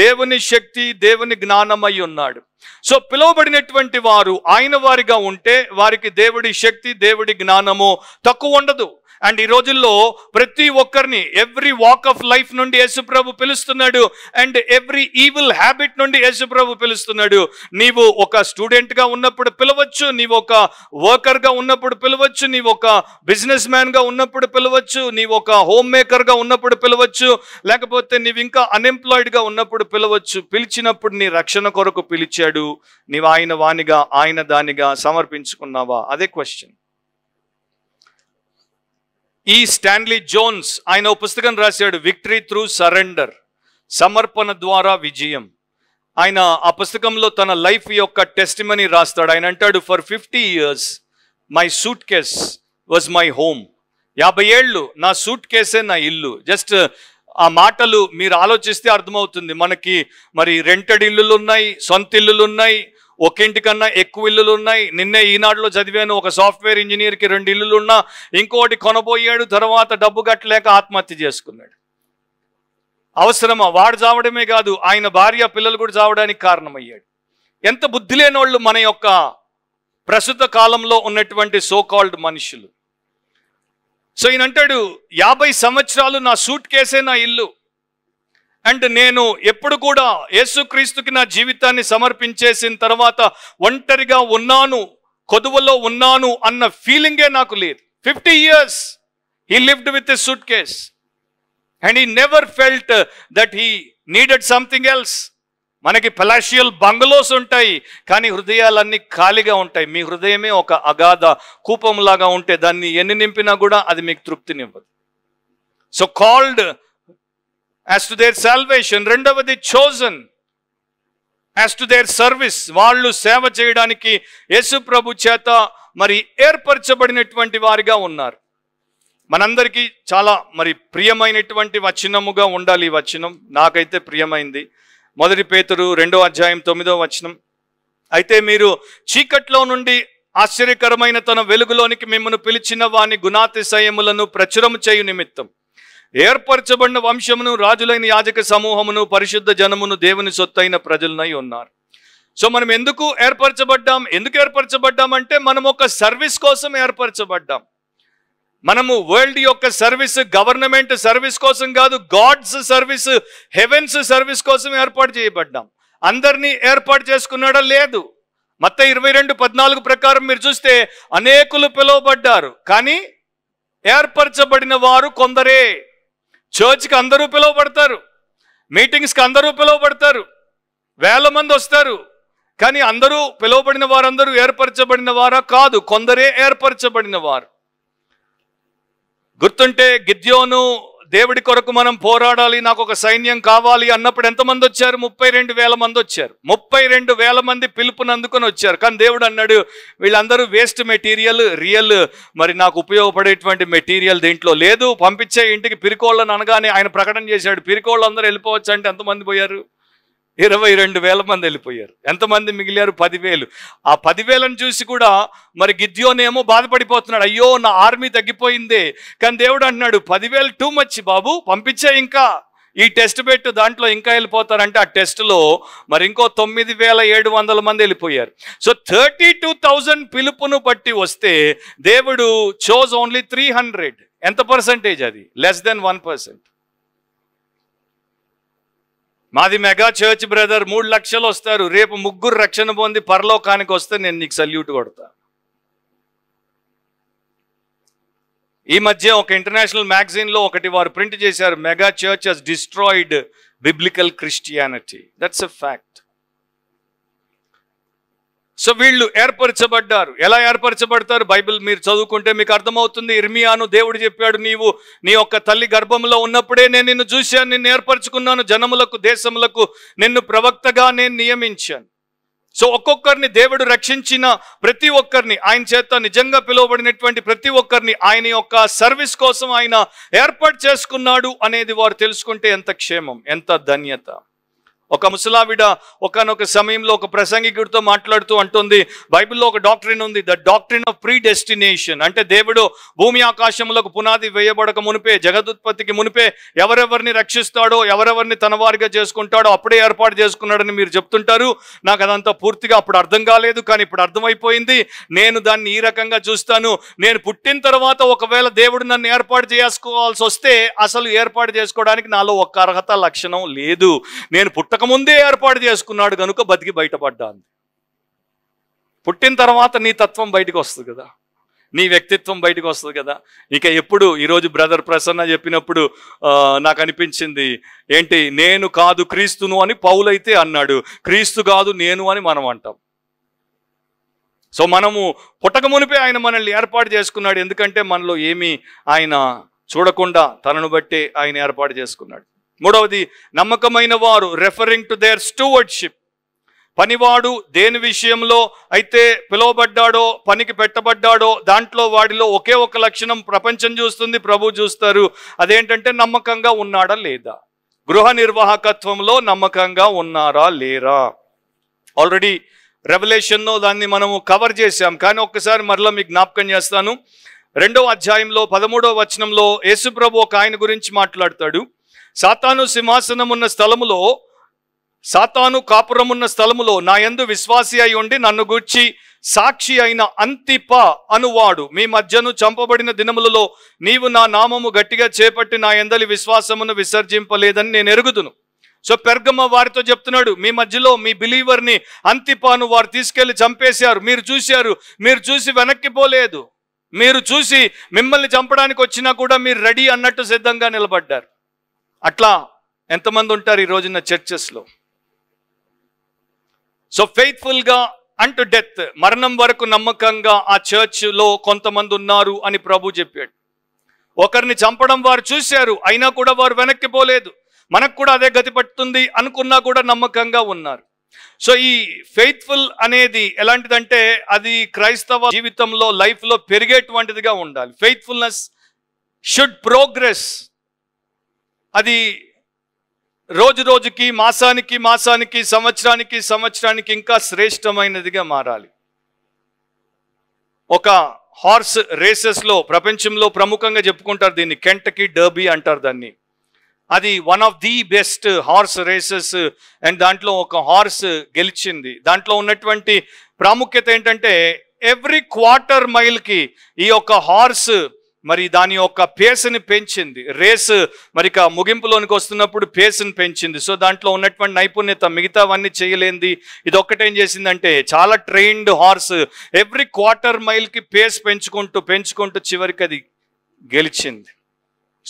Speaker 1: దేవుని శక్తి దేవుని జ్ఞానమై ఉన్నాడు సో పిలువబడినటువంటి వారు ఆయన వారిగా ఉంటే వారికి దేవుడి శక్తి దేవుడి జ్ఞానము తక్కువ ఉండదు అండ్ ఈ రోజుల్లో ప్రతి ఒక్కరిని ఎవ్రీ వాక్ ఆఫ్ లైఫ్ నుండి యేసుప్రభు పిలుస్తున్నాడు అండ్ ఎవ్రీ ఈవిల్ హ్యాబిట్ నుండి యేసుప్రభు పిలుస్తున్నాడు నీవు ఒక స్టూడెంట్గా ఉన్నప్పుడు పిలవచ్చు నీవు ఒక వర్కర్గా ఉన్నప్పుడు పిలవచ్చు నీవు ఒక బిజినెస్ మ్యాన్గా ఉన్నప్పుడు పిలవచ్చు నీవు ఒక హోమ్ మేకర్గా ఉన్నప్పుడు పిలవచ్చు లేకపోతే నీవు ఇంకా అన్ఎంప్లాయిడ్గా ఉన్నప్పుడు పిలవచ్చు పిలిచినప్పుడు నీ రక్షణ కొరకు పిలిచాడు నీవు ఆయన వానిగా ఆయన దానిగా సమర్పించుకున్నావా అదే క్వశ్చన్ ఈ స్టాన్లీ జోన్స్ ఆయన పుస్తకం రాశాడు విక్టరీ త్రూ సరెండర్ సమర్పణ ద్వారా విజయం ఆయన ఆ పుస్తకంలో తన లైఫ్ యొక్క టెస్ట్ రాస్తాడు ఆయన అంటాడు for fifty years my suitcase was my home యాభై ఏళ్ళు నా సూట్ కేసే నా ఇల్లు జస్ట్ ఆ మాటలు మీరు ఆలోచిస్తే అర్థమవుతుంది మనకి మరి రెంటెడ్ ఇల్లులు ఉన్నాయి సొంత ఇల్లులు ఉన్నాయి ఒక కన్నా ఎక్కువ ఇల్లులు ఉన్నాయి నిన్నే ఈనాడులో చదివాను ఒక సాఫ్ట్వేర్ ఇంజనీర్కి రెండు ఇల్లులు ఉన్నా ఇంకోటి కొనబోయాడు తర్వాత డబ్బు కట్టలేక ఆత్మహత్య చేసుకున్నాడు అవసరమా వాడు చావడమే కాదు ఆయన భార్య పిల్లలు కూడా చావడానికి కారణమయ్యాడు ఎంత బుద్ధి లేనోళ్ళు మన యొక్క ప్రస్తుత కాలంలో ఉన్నటువంటి సోకాల్డ్ మనుషులు సో ఈయన అంటాడు యాభై సంవత్సరాలు నా సూట్ కేసే నా ఇల్లు అండ్ నేను ఎప్పుడు కూడా యేసుక్రీస్తుకి నా జీవితాన్ని సమర్పించేసిన తర్వాత ఒంటరిగా ఉన్నాను కొదువలో ఉన్నాను అన్న ఫీలింగే నాకు లేదు fifty years he lived with a suitcase and he never felt that he needed something else మనకి పెలాషియల్ బంగ్లోస్ ఉంటాయి కానీ హృదయాలన్నీ ఖాళీగా ఉంటాయి మీ హృదయమే ఒక అగాధ కూపంలాగా ఉంటే దాన్ని ఎన్ని నింపినా కూడా అది మీకు తృప్తినివ్వదు so called as to their salvation రెండవది chosen as to their service వాళ్ళు సేవ చేయడానికి యేసు ప్రభు చేత మరి ఏర్పరచబడినటువంటి వారిగా ఉన్నారు మనందరికీ చాలా మరి ప్రియమైనటువంటి వచనముగా ఉండాలి ఈ వచనం నాకైతే ప్రియమైంది మొదటి పేతురు రెండో అధ్యాయం తొమ్మిదో వచనం అయితే మీరు చీకట్లో నుండి ఆశ్చర్యకరమైన తన వెలుగులోనికి మిమ్మల్ని పిలిచిన వాని గుణాతిశయములను ప్రచురము చేయు నిమిత్తం ఏర్పరచబడిన వంశమును రాజులైన యాజక సమూహమును పరిశుద్ధ జనమును దేవుని సొత్తైన ప్రజలనై ఉన్నారు సో మనం ఎందుకు ఏర్పరచబడ్డాం ఎందుకు ఏర్పరచబడ్డాం అంటే మనం ఒక సర్వీస్ కోసం ఏర్పరచబడ్డాం మనము వరల్డ్ యొక్క సర్వీస్ గవర్నమెంట్ సర్వీస్ కోసం కాదు గాడ్స్ సర్వీస్ హెవెన్స్ సర్వీస్ కోసం ఏర్పాటు చేయబడ్డాం అందరినీ ఏర్పాటు చేసుకున్నాడా లేదు మొత్తం ఇరవై రెండు పద్నాలుగు ప్రకారం మీరు చూస్తే అనేకులు పిలువబడ్డారు కానీ ఏర్పరచబడిన వారు కొందరే చర్చ్కి అందరూ పిలువబడతారు మీటింగ్స్కి అందరూ పిలువబడతారు వేల మంది వస్తారు కానీ అందరూ పిలువబడిన వారందరూ ఏర్పరచబడిన వారా కాదు కొందరే ఏర్పరచబడిన వారు గుర్తుంటే గిద్యోను దేవుడి కొరకు మనం పోరాడాలి నాకు ఒక సైన్యం కావాలి అన్నప్పుడు ఎంతమంది వచ్చారు ముప్పై రెండు వేల మంది వచ్చారు ముప్పై రెండు వేల మంది పిలుపుని అందుకొని వచ్చారు కానీ దేవుడు అన్నాడు వీళ్ళందరూ వేస్ట్ మెటీరియల్ రియల్ మరి నాకు ఉపయోగపడేటువంటి మెటీరియల్ దీంట్లో లేదు పంపించే ఇంటికి పిరికోళ్ళని అనగానే ఆయన ప్రకటన చేశాడు పిరికోళ్ళు అందరూ వెళ్ళిపోవచ్చు అంటే ఎంతమంది పోయారు ఇరవై రెండు వేల మంది వెళ్ళిపోయారు ఎంతమంది మిగిలారు పదివేలు ఆ పదివేలను చూసి కూడా మరి గిద్యోనేమో బాధపడిపోతున్నాడు అయ్యో నా ఆర్మీ తగ్గిపోయిందే కానీ దేవుడు అంటున్నాడు పదివేలు టూ మచ్ బాబు పంపించే ఇంకా ఈ టెస్ట్ పెట్టు దాంట్లో ఇంకా వెళ్ళిపోతారంటే ఆ టెస్ట్లో మరి ఇంకో తొమ్మిది వేల ఏడు వందల మంది వెళ్ళిపోయారు సో థర్టీ టూ థౌజండ్ పిలుపును బట్టి వస్తే దేవుడు చోజ్ ఓన్లీ త్రీ హండ్రెడ్ ఎంత పర్సంటేజ్ అది లెస్ దెన్ వన్ పర్సెంట్ మాది మెగా చర్చ్ బ్రదర్ మూడు లక్షలు వస్తారు రేపు ముగ్గురు రక్షణ పొంది పరలోకానికి వస్తే నేను నీకు సల్యూట్ కొడతా ఈ మధ్య ఒక ఇంటర్నేషనల్ మ్యాగజైన్లో ఒకటి వారు ప్రింట్ చేశారు mega church has destroyed biblical Christianity that's a fact so వీళ్ళు ఏర్పరచబడ్డారు ఎలా ఏర్పరచబడతారు బైబిల్ మీరు చదువుకుంటే మీకు అర్థమవుతుంది ఇర్మియాను దేవుడు చెప్పాడు నీవు నీ యొక్క తల్లి గర్భంలో ఉన్నప్పుడే నేను నిన్ను చూశాను నిన్ను ఏర్పరచుకున్నాను జనములకు దేశములకు నిన్ను ప్రవక్తగా నేను నియమించాను సో ఒక్కొక్కరిని దేవుడు రక్షించిన ప్రతి ఒక్కరిని ఆయన చేత నిజంగా పిలువబడినటువంటి ప్రతి ఒక్కరిని ఆయన యొక్క సర్వీస్ కోసం ఆయన ఏర్పాటు చేసుకున్నాడు అనేది వారు తెలుసుకుంటే ఎంత క్షేమం ఎంత ధన్యత ఒక ముసలావిడ ఒకనొక సమయంలో ఒక ప్రసంగికుడితో మాట్లాడుతూ అంటుంది బైబిల్లో ఒక డాక్టరీన్ ఉంది the doctrine of predestination అంటే దేవుడు భూమి ఆకాశంలోకి పునాది వేయబడక మునిపే జగదుత్పత్తికి మునిపే ఎవరెవరిని రక్షిస్తాడో ఎవరెవరిని తన వారిగా చేసుకుంటాడో అప్పుడే ఏర్పాటు చేసుకున్నాడని మీరు చెప్తుంటారు నాకు అదంతా పూర్తిగా అప్పుడు అర్థం కాలేదు కానీ ఇప్పుడు అర్థమైపోయింది నేను దాన్ని ఈ రకంగా చూస్తాను నేను పుట్టిన తర్వాత ఒకవేళ దేవుడు నన్ను ఏర్పాటు చేసుకోవాల్సి వస్తే అసలు ఏర్పాటు చేసుకోవడానికి నాలో ఒక్క అర్హత లక్షణం లేదు నేను పుట్ట పుట్టకముందే ఏర్పాటు చేసుకున్నాడు కనుక బతికి బయటపడ్డాను పుట్టిన తర్వాత నీ తత్వం బయటకు వస్తుంది కదా నీ వ్యక్తిత్వం బయటకు వస్తుంది కదా ఇక ఎప్పుడు ఈరోజు బ్రదర్ ప్రసన్న చెప్పినప్పుడు నాకు అనిపించింది ఏంటి నేను కాదు క్రీస్తును అని పౌలైతే అన్నాడు క్రీస్తు కాదు నేను అని మనం అంటాం సో మనము పుట్టక మునిపే ఆయన మనల్ని ఏర్పాటు చేసుకున్నాడు ఎందుకంటే మనలో ఏమీ ఆయన చూడకుండా తనను బట్టి ఆయన ఏర్పాటు చేసుకున్నాడు మూడవది నమ్మకమైన వారు రెఫరింగ్ టు దేర్ స్టూవర్డ్షిప్ పనివాడు దేని విషయంలో అయితే పిలువబడ్డాడో పనికి పెట్టబడ్డాడో దాంట్లో వాడిలో ఒకే ఒక లక్షణం ప్రపంచం చూస్తుంది ప్రభు చూస్తారు అదేంటంటే నమ్మకంగా ఉన్నాడా లేదా గృహ నిర్వాహకత్వంలో నమ్మకంగా ఉన్నారా లేరా ఆల్రెడీ రెవల్యూషన్లో దాన్ని మనము కవర్ చేశాం కానీ ఒక్కసారి మరలా మీకు జ్ఞాపకం చేస్తాను రెండవ అధ్యాయంలో పదమూడవ వచనంలో యేసుప్రభు ఒక ఆయన గురించి మాట్లాడతాడు సాతాను సింహాసనం ఉన్న స్థలములో సాతాను కాపురం ఉన్న స్థలములో నా యందు విశ్వాసి అయి ఉండి నన్ను గూర్చి సాక్షి అయిన అంతిప అనువాడు మీ మధ్యను చంపబడిన దినములలో నీవు నా నామము గట్టిగా చేపట్టి నా ఎందలి విశ్వాసమును విసర్జింపలేదని నేను ఎరుగుదును సో పెర్గమ్మ వారితో చెప్తున్నాడు మీ మధ్యలో మీ బిలీవర్ని అంతిపాను వారు తీసుకెళ్లి చంపేశారు మీరు చూశారు మీరు చూసి వెనక్కి పోలేదు మీరు చూసి మిమ్మల్ని చంపడానికి వచ్చినా కూడా మీరు రెడీ అన్నట్టు సిద్ధంగా నిలబడ్డారు అట్లా ఎంతమంది ఉంటారు ఈ రోజున చర్చెస్లో సో ఫెయిత్ఫుల్గా అంటు డెత్ మరణం వరకు నమ్మకంగా ఆ చర్చ్లో కొంతమంది ఉన్నారు అని ప్రభు చెప్పాడు ఒకరిని చంపడం వారు చూశారు అయినా కూడా వారు వెనక్కి పోలేదు మనకు కూడా అదే గతి పట్టుతుంది అనుకున్నా కూడా నమ్మకంగా ఉన్నారు సో ఈ ఫెయిత్ఫుల్ అనేది ఎలాంటిదంటే అది క్రైస్తవ జీవితంలో లైఫ్లో పెరిగేటువంటిదిగా ఉండాలి ఫెయిత్ఫుల్నెస్ షుడ్ ప్రోగ్రెస్ అది రోజు రోజుకి మాసానికి మాసానికి సంవత్సరానికి సంవత్సరానికి ఇంకా శ్రేష్టమైనదిగా మారాలి ఒక హార్స్ రేసెస్లో ప్రపంచంలో ప్రముఖంగా చెప్పుకుంటారు దీన్ని కెంటకి డర్బీ అంటారు దాన్ని అది one of the best horse races and దాంట్లో ఒక హార్స్ గెలిచింది దాంట్లో ఉన్నటువంటి ప్రాముఖ్యత ఏంటంటే ఎవ్రీ క్వార్టర్ మైల్కి ఈ యొక్క హార్స్ మరి దాని యొక్క పేసుని పెంచింది రేసు మరి ముగింపులోనికి వస్తున్నప్పుడు పేసుని పెంచింది సో దాంట్లో ఉన్నటువంటి నైపుణ్యత మిగతావన్నీ చేయలేంది ఇది ఒక్కటేం చేసిందంటే చాలా ట్రైన్డ్ హార్స్ ఎవ్రీ క్వార్టర్ మైల్కి పేస్ పెంచుకుంటూ పెంచుకుంటూ చివరికి అది గెలిచింది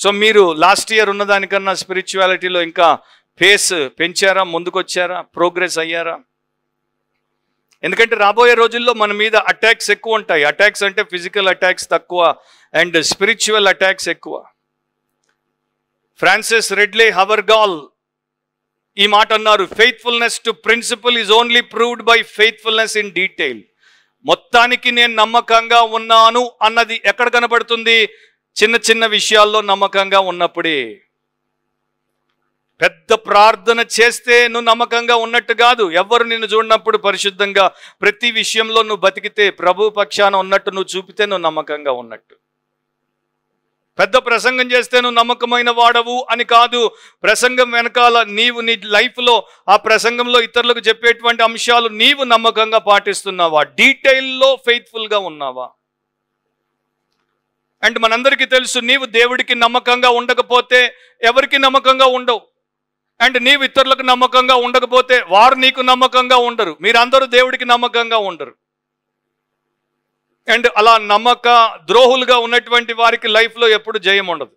Speaker 1: సో మీరు లాస్ట్ ఇయర్ ఉన్నదానికన్నా స్పిరిచువాలిటీలో ఇంకా పేస్ పెంచారా ముందుకొచ్చారా ప్రోగ్రెస్ అయ్యారా ఎందుకంటే రాబోయే రోజుల్లో మన మీద అటాక్స్ ఎక్కువ ఉంటాయి అటాక్స్ అంటే ఫిజికల్ అటాక్స్ తక్కువ అండ్ స్పిరిచువల్ అటాక్స్ ఎక్కువ ఫ్రాన్సిస్ రెడ్లీ హవర్గాల్ ఈ మాట అన్నారు faithfulness to principle is only proved by faithfulness in detail మొత్తానికి నేను నమ్మకంగా ఉన్నాను అన్నది ఎక్కడ కనబడుతుంది చిన్న చిన్న విషయాల్లో నమ్మకంగా ఉన్నప్పుడే పెద్ద ప్రార్థన చేస్తే నువ్వు నమ్మకంగా ఉన్నట్టు కాదు ఎవరు నిన్ను చూడినప్పుడు పరిశుద్ధంగా ప్రతి విషయంలో నువ్వు బతికితే ప్రభు పక్షాన ఉన్నట్టు నువ్వు చూపితే నువ్వు నమ్మకంగా ఉన్నట్టు పెద్ద ప్రసంగం చేస్తే నువ్వు నమ్మకమైన వాడవు అని కాదు ప్రసంగం వెనకాల నీవు నీ లైఫ్లో ఆ ప్రసంగంలో ఇతరులకు చెప్పేటువంటి అంశాలు నీవు నమ్మకంగా పాటిస్తున్నావా డీటెయిల్లో ఫెయిత్ఫుల్గా ఉన్నావా అండ్ మనందరికీ తెలుసు నీవు దేవుడికి నమ్మకంగా ఉండకపోతే ఎవరికి నమ్మకంగా ఉండవు అండ్ నీవు ఇతరులకు నమ్మకంగా ఉండకపోతే వారు నీకు నమ్మకంగా ఉండరు మీరందరూ దేవుడికి నమ్మకంగా ఉండరు అండ్ అలా నమ్మక ద్రోహులుగా ఉన్నటువంటి వారికి లైఫ్లో ఎప్పుడు జయం ఉండదు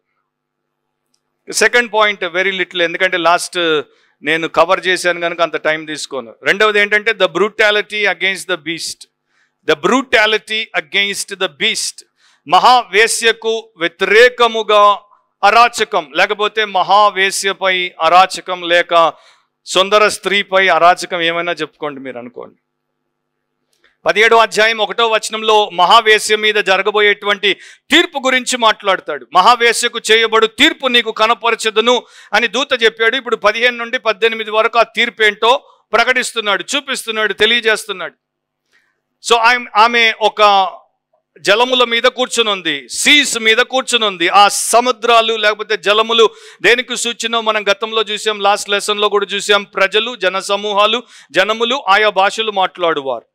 Speaker 1: సెకండ్ పాయింట్ వెరీ లిటిల్ ఎందుకంటే లాస్ట్ నేను కవర్ చేశాను కనుక అంత టైం తీసుకోను రెండవది ఏంటంటే the brutality against the beast the brutality against the beast మహావేశ్యకు వ్యతిరేకముగా అరాచకం లేకపోతే మహావేశ్యపై అరాచకం లేక సుందర స్త్రీపై అరాచకం ఏమైనా చెప్పుకోండి మీరు అనుకోండి పదిహేడో అధ్యాయం ఒకటో వచనంలో మహావేశ్య మీద జరగబోయేటువంటి తీర్పు గురించి మాట్లాడతాడు మహావేశ్యకు చేయబడు తీర్పు నీకు కనపరచదును అని దూత చెప్పాడు ఇప్పుడు పదిహేను నుండి పద్దెనిమిది వరకు ఆ తీర్పు ఏంటో ప్రకటిస్తున్నాడు చూపిస్తున్నాడు తెలియజేస్తున్నాడు సో ఆమె ఒక జలముల మీద కూర్చునుంది సీస్ మీద కూర్చునుంది ఆ సముద్రాలు లేకపోతే జలములు దేనికి సూచనో మనం గతంలో చూసాం లాస్ట్ లెసన్లో కూడా చూసాం ప్రజలు జన సమూహాలు జనములు ఆయా భాషలు మాట్లాడువారు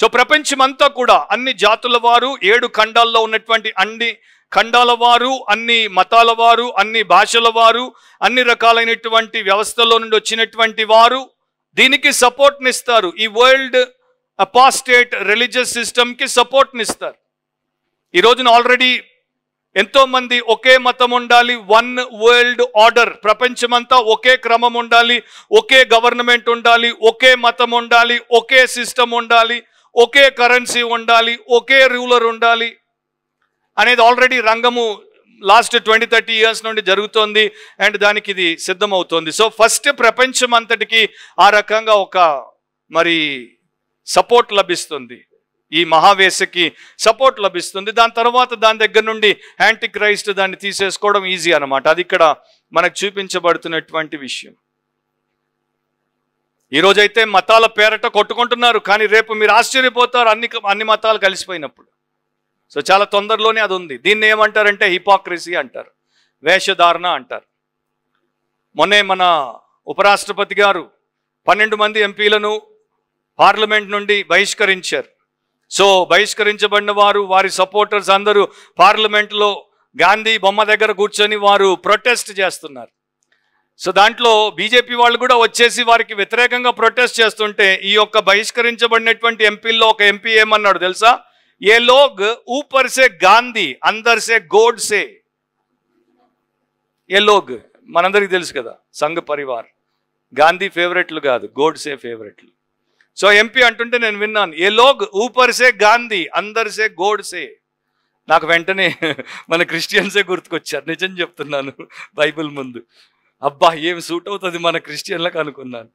Speaker 1: సో ప్రపంచమంతా కూడా అన్ని జాతుల వారు ఏడు ఖండాల్లో ఉన్నటువంటి అన్ని ఖండాల వారు అన్ని మతాల వారు అన్ని భాషల వారు అన్ని రకాలైనటువంటి వ్యవస్థలో నుండి వచ్చినటువంటి వారు దీనికి సపోర్ట్నిస్తారు ఈ వరల్డ్ అపాస్టేట్ రిలీజియస్ సిస్టమ్కి సపోర్ట్నిస్తారు ఈ రోజున ఆల్రెడీ ఎంతోమంది ఒకే మతం ఉండాలి వన్ వరల్డ్ ఆర్డర్ ప్రపంచమంతా ఒకే క్రమం ఉండాలి ఒకే గవర్నమెంట్ ఉండాలి ఒకే మతం ఉండాలి ఒకే సిస్టమ్ ఉండాలి ఒకే కరెన్సీ ఉండాలి ఒకే రూలర్ ఉండాలి అనేది ఆల్రెడీ రంగము లాస్ట్ ట్వంటీ థర్టీ ఇయర్స్ నుండి జరుగుతోంది అండ్ దానికి ఇది సిద్ధమవుతోంది సో ఫస్ట్ ప్రపంచం అంతటికి ఆ రకంగా ఒక మరి సపోర్ట్ లభిస్తుంది ఈ మహావేశకి సపోర్ట్ లభిస్తుంది దాని తర్వాత దాని దగ్గర నుండి యాంటీ క్రైస్ట్ దాన్ని తీసేసుకోవడం ఈజీ అనమాట అది ఇక్కడ మనకు చూపించబడుతున్నటువంటి విషయం ఈరోజైతే మతాల పేరట కొట్టుకుంటున్నారు కానీ రేపు మీరు ఆశ్చర్యపోతారు అన్ని అన్ని మతాలు కలిసిపోయినప్పుడు సో చాలా తొందరలోనే అది ఉంది దీన్ని ఏమంటారంటే హిపోక్రసీ అంటారు వేషధారణ అంటారు మొన్నే మన ఉపరాష్ట్రపతి గారు పన్నెండు మంది ఎంపీలను పార్లమెంట్ నుండి బహిష్కరించారు సో బహిష్కరించబడిన వారు వారి సపోర్టర్స్ అందరూ పార్లమెంట్లో గాంధీ బొమ్మ దగ్గర కూర్చొని వారు ప్రొటెస్ట్ చేస్తున్నారు సో దాంట్లో బీజేపీ వాళ్ళు కూడా వచ్చేసి వారికి వ్యతిరేకంగా ప్రొటెస్ట్ చేస్తుంటే ఈ యొక్క బహిష్కరించబడినటువంటి ఎంపీల్లో ఒక ఎంపీ ఏమన్నాడు తెలుసా ఏ లోగ్ ఊపర్ సే గాంధీ అందర్ సే గోడ్ సే ఏ లోగ్ మనందరికీ తెలుసు కదా సంఘ పరివార్ గాంధీ ఫేవరెట్లు కాదు గోడ్సే ఫేవరెట్లు సో ఎంపీ అంటుంటే నేను విన్నాను ఏ లోగ్ ఊపర్సే గాంధీ అందరిసే గోడ్సే నాకు వెంటనే మన క్రిస్టియన్సే గుర్తుకొచ్చారు నిజం చెప్తున్నాను బైబిల్ ముందు అబ్బా ఏమి సూట్ అవుతుంది మన క్రిస్టియన్లకు అనుకున్నాను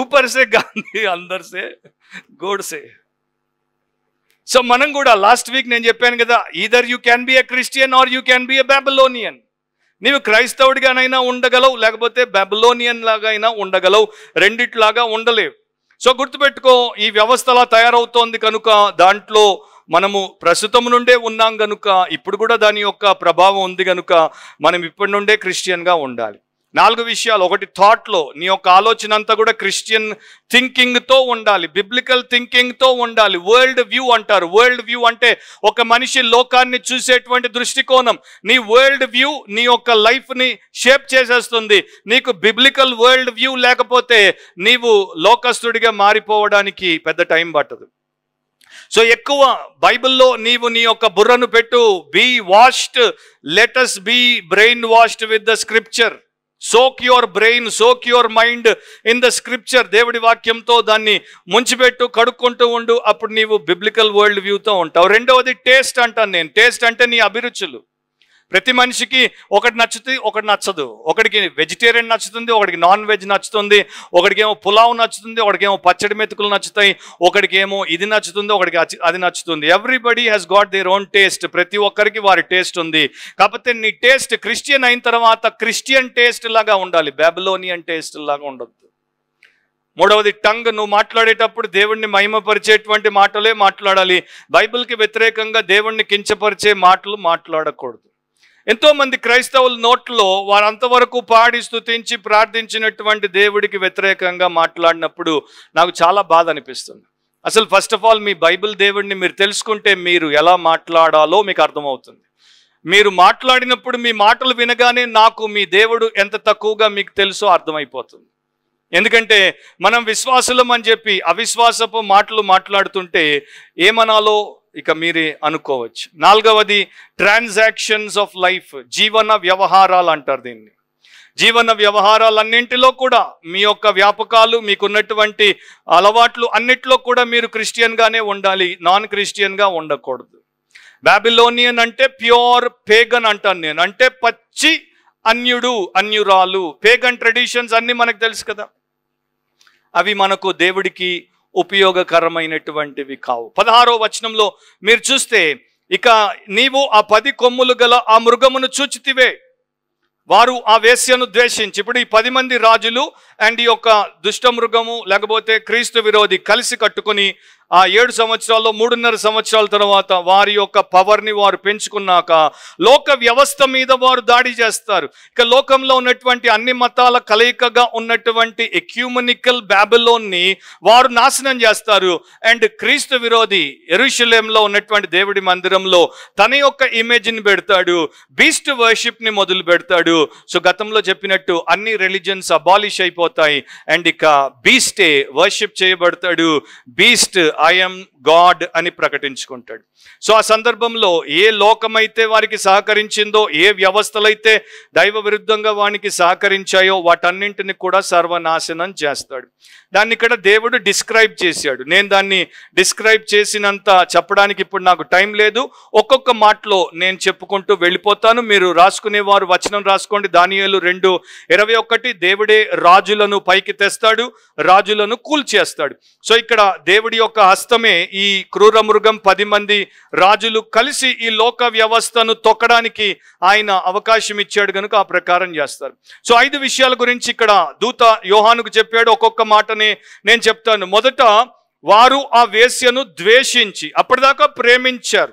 Speaker 1: ఊపర్సే గాంధీ అందరిసే గోడ్సే సో మనం కూడా లాస్ట్ వీక్ నేను చెప్పాను కదా either you can be a Christian or you can be a Babylonian నీవు క్రైస్తవుడిగానైనా ఉండగలవు లేకపోతే బ్యాబిలోనియన్ లాగా అయినా ఉండగలవు రెండిట్లాగా ఉండలేవు సో గుర్తుపెట్టుకో ఈ వ్యవస్థ అలా తయారవుతోంది కనుక దాంట్లో మనము ప్రస్తుతం నుండే ఉన్నాం గనుక ఇప్పుడు కూడా దాని యొక్క ప్రభావం ఉంది గనుక మనం ఇప్పటి నుండే క్రిస్టియన్గా ఉండాలి నాలుగు విషయాలు ఒకటి థాట్లో నీ యొక్క ఆలోచన అంతా కూడా క్రిస్టియన్ థింకింగ్తో ఉండాలి బిబ్లికల్ థింకింగ్తో ఉండాలి వరల్డ్ వ్యూ అంటారు వరల్డ్ వ్యూ అంటే ఒక మనిషి లోకాన్ని చూసేటువంటి దృష్టికోణం నీ వరల్డ్ వ్యూ నీ యొక్క లైఫ్ని షేప్ చేసేస్తుంది నీకు బిబ్లికల్ వరల్డ్ వ్యూ లేకపోతే నీవు లోకస్తుడిగా మారిపోవడానికి పెద్ద టైం పట్టదు సో ఎక్కువ బైబిల్లో నీవు నీ యొక్క బుర్రను పెట్టు be washed let us be brainwashed with the scripture soak your brain soak your mind in the scripture దేవుడి వాక్యంతో దాన్ని ముంచిపెట్టు కడుక్కుంటూ ఉండు అప్పుడు నీవు బిబ్లికల్ వరల్డ్ వ్యూతో ఉంటావు రెండవది టేస్ట్ అంటాను నేను టేస్ట్ అంటే నీ అభిరుచులు ప్రతి మనిషికి ఒకటి నచ్చుతుంది ఒకటి నచ్చదు ఒకడికి వెజిటేరియన్ నచ్చుతుంది ఒకడికి నాన్ వెజ్ నచ్చుతుంది ఏమో పులావ్ నచ్చుతుంది ఒకడికేమో పచ్చడి మెతుకులు నచ్చుతాయి ఒకడికేమో ఇది నచ్చుతుంది ఒకడికి అది నచ్చుతుంది everybody has got their own taste ప్రతి ఒక్కరికి వారి టేస్ట్ ఉంది కాకపోతే నీ టేస్ట్ క్రిస్టియన్ అయిన తర్వాత క్రిస్టియన్ టేస్ట్ లాగా ఉండాలి బెబలోనియన్ టేస్ట్ లాగా ఉండద్దు మూడవది టంగ్ నువ్వు మాట్లాడేటప్పుడు దేవుణ్ణి మహిమపరిచేటువంటి మాటలే మాట్లాడాలి బైబిల్కి వ్యతిరేకంగా దేవుణ్ణి కించపరిచే మాటలు మాట్లాడకూడదు ఎంతోమంది క్రైస్తవుల నోట్లో వారంతవరకు పాడి స్థుతించి ప్రార్థించినటువంటి దేవుడికి వ్యతిరేకంగా మాట్లాడినప్పుడు నాకు చాలా బాధ అనిపిస్తుంది అసలు ఫస్ట్ ఆఫ్ ఆల్ మీ బైబిల్ దేవుడిని మీరు తెలుసుకుంటే మీరు ఎలా మాట్లాడాలో మీకు అర్థమవుతుంది మీరు మాట్లాడినప్పుడు మీ మాటలు వినగానే నాకు మీ దేవుడు ఎంత తక్కువగా మీకు తెలుసో అర్థమైపోతుంది ఎందుకంటే మనం విశ్వాసులం అని చెప్పి అవిశ్వాసపు మాటలు మాట్లాడుతుంటే ఏమనాలో ఇక మీరే అనుకోవచ్చు నాలుగవది ట్రాన్సాక్షన్స్ ఆఫ్ లైఫ్ జీవన వ్యవహారాలు అంటారు దీన్ని జీవన వ్యవహారాలన్నింటిలో కూడా మీ యొక్క వ్యాపకాలు మీకున్నటువంటి అలవాట్లు అన్నిట్లో కూడా మీరు క్రిస్టియన్గానే ఉండాలి నాన్ క్రిస్టియన్గా ఉండకూడదు బాబిలోనియన్ అంటే ప్యూర్ పేగన్ అంటాను నేను అంటే పచ్చి అన్యుడు అన్యురాలు పేగన్ ట్రెడిషన్స్ అన్నీ మనకు తెలుసు కదా అవి మనకు దేవుడికి ఉపయోగకరమైనటువంటివి కావు పదహారో వచనంలో మీరు చూస్తే ఇక నీవు ఆ పది కొమ్ములు గల ఆ మృగమును చూచితివే వారు ఆ వేశ్యను ద్వేషించి ఇప్పుడు ఈ పది మంది రాజులు అండ్ ఈ యొక్క దుష్టమృగము లేకపోతే క్రీస్తు విరోధి కలిసి కట్టుకుని ఆ ఏడు సంవత్సరాల్లో మూడున్నర సంవత్సరాల తర్వాత వారి యొక్క పవర్ని వారు పెంచుకున్నాక లోక వ్యవస్థ మీద వారు దాడి చేస్తారు ఇక లోకంలో ఉన్నటువంటి అన్ని మతాల కలయికగా ఉన్నటువంటి ఎక్యూమనికల్ బ్యాబిలోన్ని వారు నాశనం చేస్తారు అండ్ క్రీస్తు విరోధి ఎరుషులేంలో ఉన్నటువంటి దేవుడి మందిరంలో తన యొక్క ఇమేజ్ని పెడతాడు బీస్ట్ వర్షిప్ని మొదలు పెడతాడు సో గతంలో చెప్పినట్టు అన్ని రిలీజన్స్ అబాలిష్ అయిపోతాయి అండ్ ఇక బీస్టే వర్షిప్ చేయబడతాడు బీస్ట్ ఐఎమ్ గాడ్ అని ప్రకటించుకుంటాడు సో ఆ సందర్భంలో ఏ లోకమైతే వారికి సహకరించిందో ఏ వ్యవస్థలైతే దైవ విరుద్ధంగా వానికి సహకరించాయో వాటన్నింటిని కూడా సర్వనాశనం చేస్తాడు దాన్ని ఇక్కడ దేవుడు డిస్క్రైబ్ చేశాడు నేను దాన్ని డిస్క్రైబ్ చేసినంత చెప్పడానికి ఇప్పుడు నాకు టైం లేదు ఒక్కొక్క మాటలో నేను చెప్పుకుంటూ వెళ్ళిపోతాను మీరు రాసుకునే వారు వచనం రాసుకోండి దానియాలు రెండు ఇరవై ఒకటి దేవుడే రాజులను పైకి తెస్తాడు రాజులను కూల్చేస్తాడు సో ఇక్కడ దేవుడి యొక్క హస్తమే ఈ క్రూర మృగం పది మంది రాజులు కలిసి ఈ లోక వ్యవస్థను తొక్కడానికి ఆయన అవకాశం ఇచ్చాడు కనుక ఆ ప్రకారం చేస్తారు సో ఐదు విషయాల గురించి ఇక్కడ దూత యోహానుకు చెప్పాడు ఒక్కొక్క మాటని నేను చెప్తాను మొదట వారు ఆ వేశ్యను ద్వేషించి అప్పటిదాకా ప్రేమించారు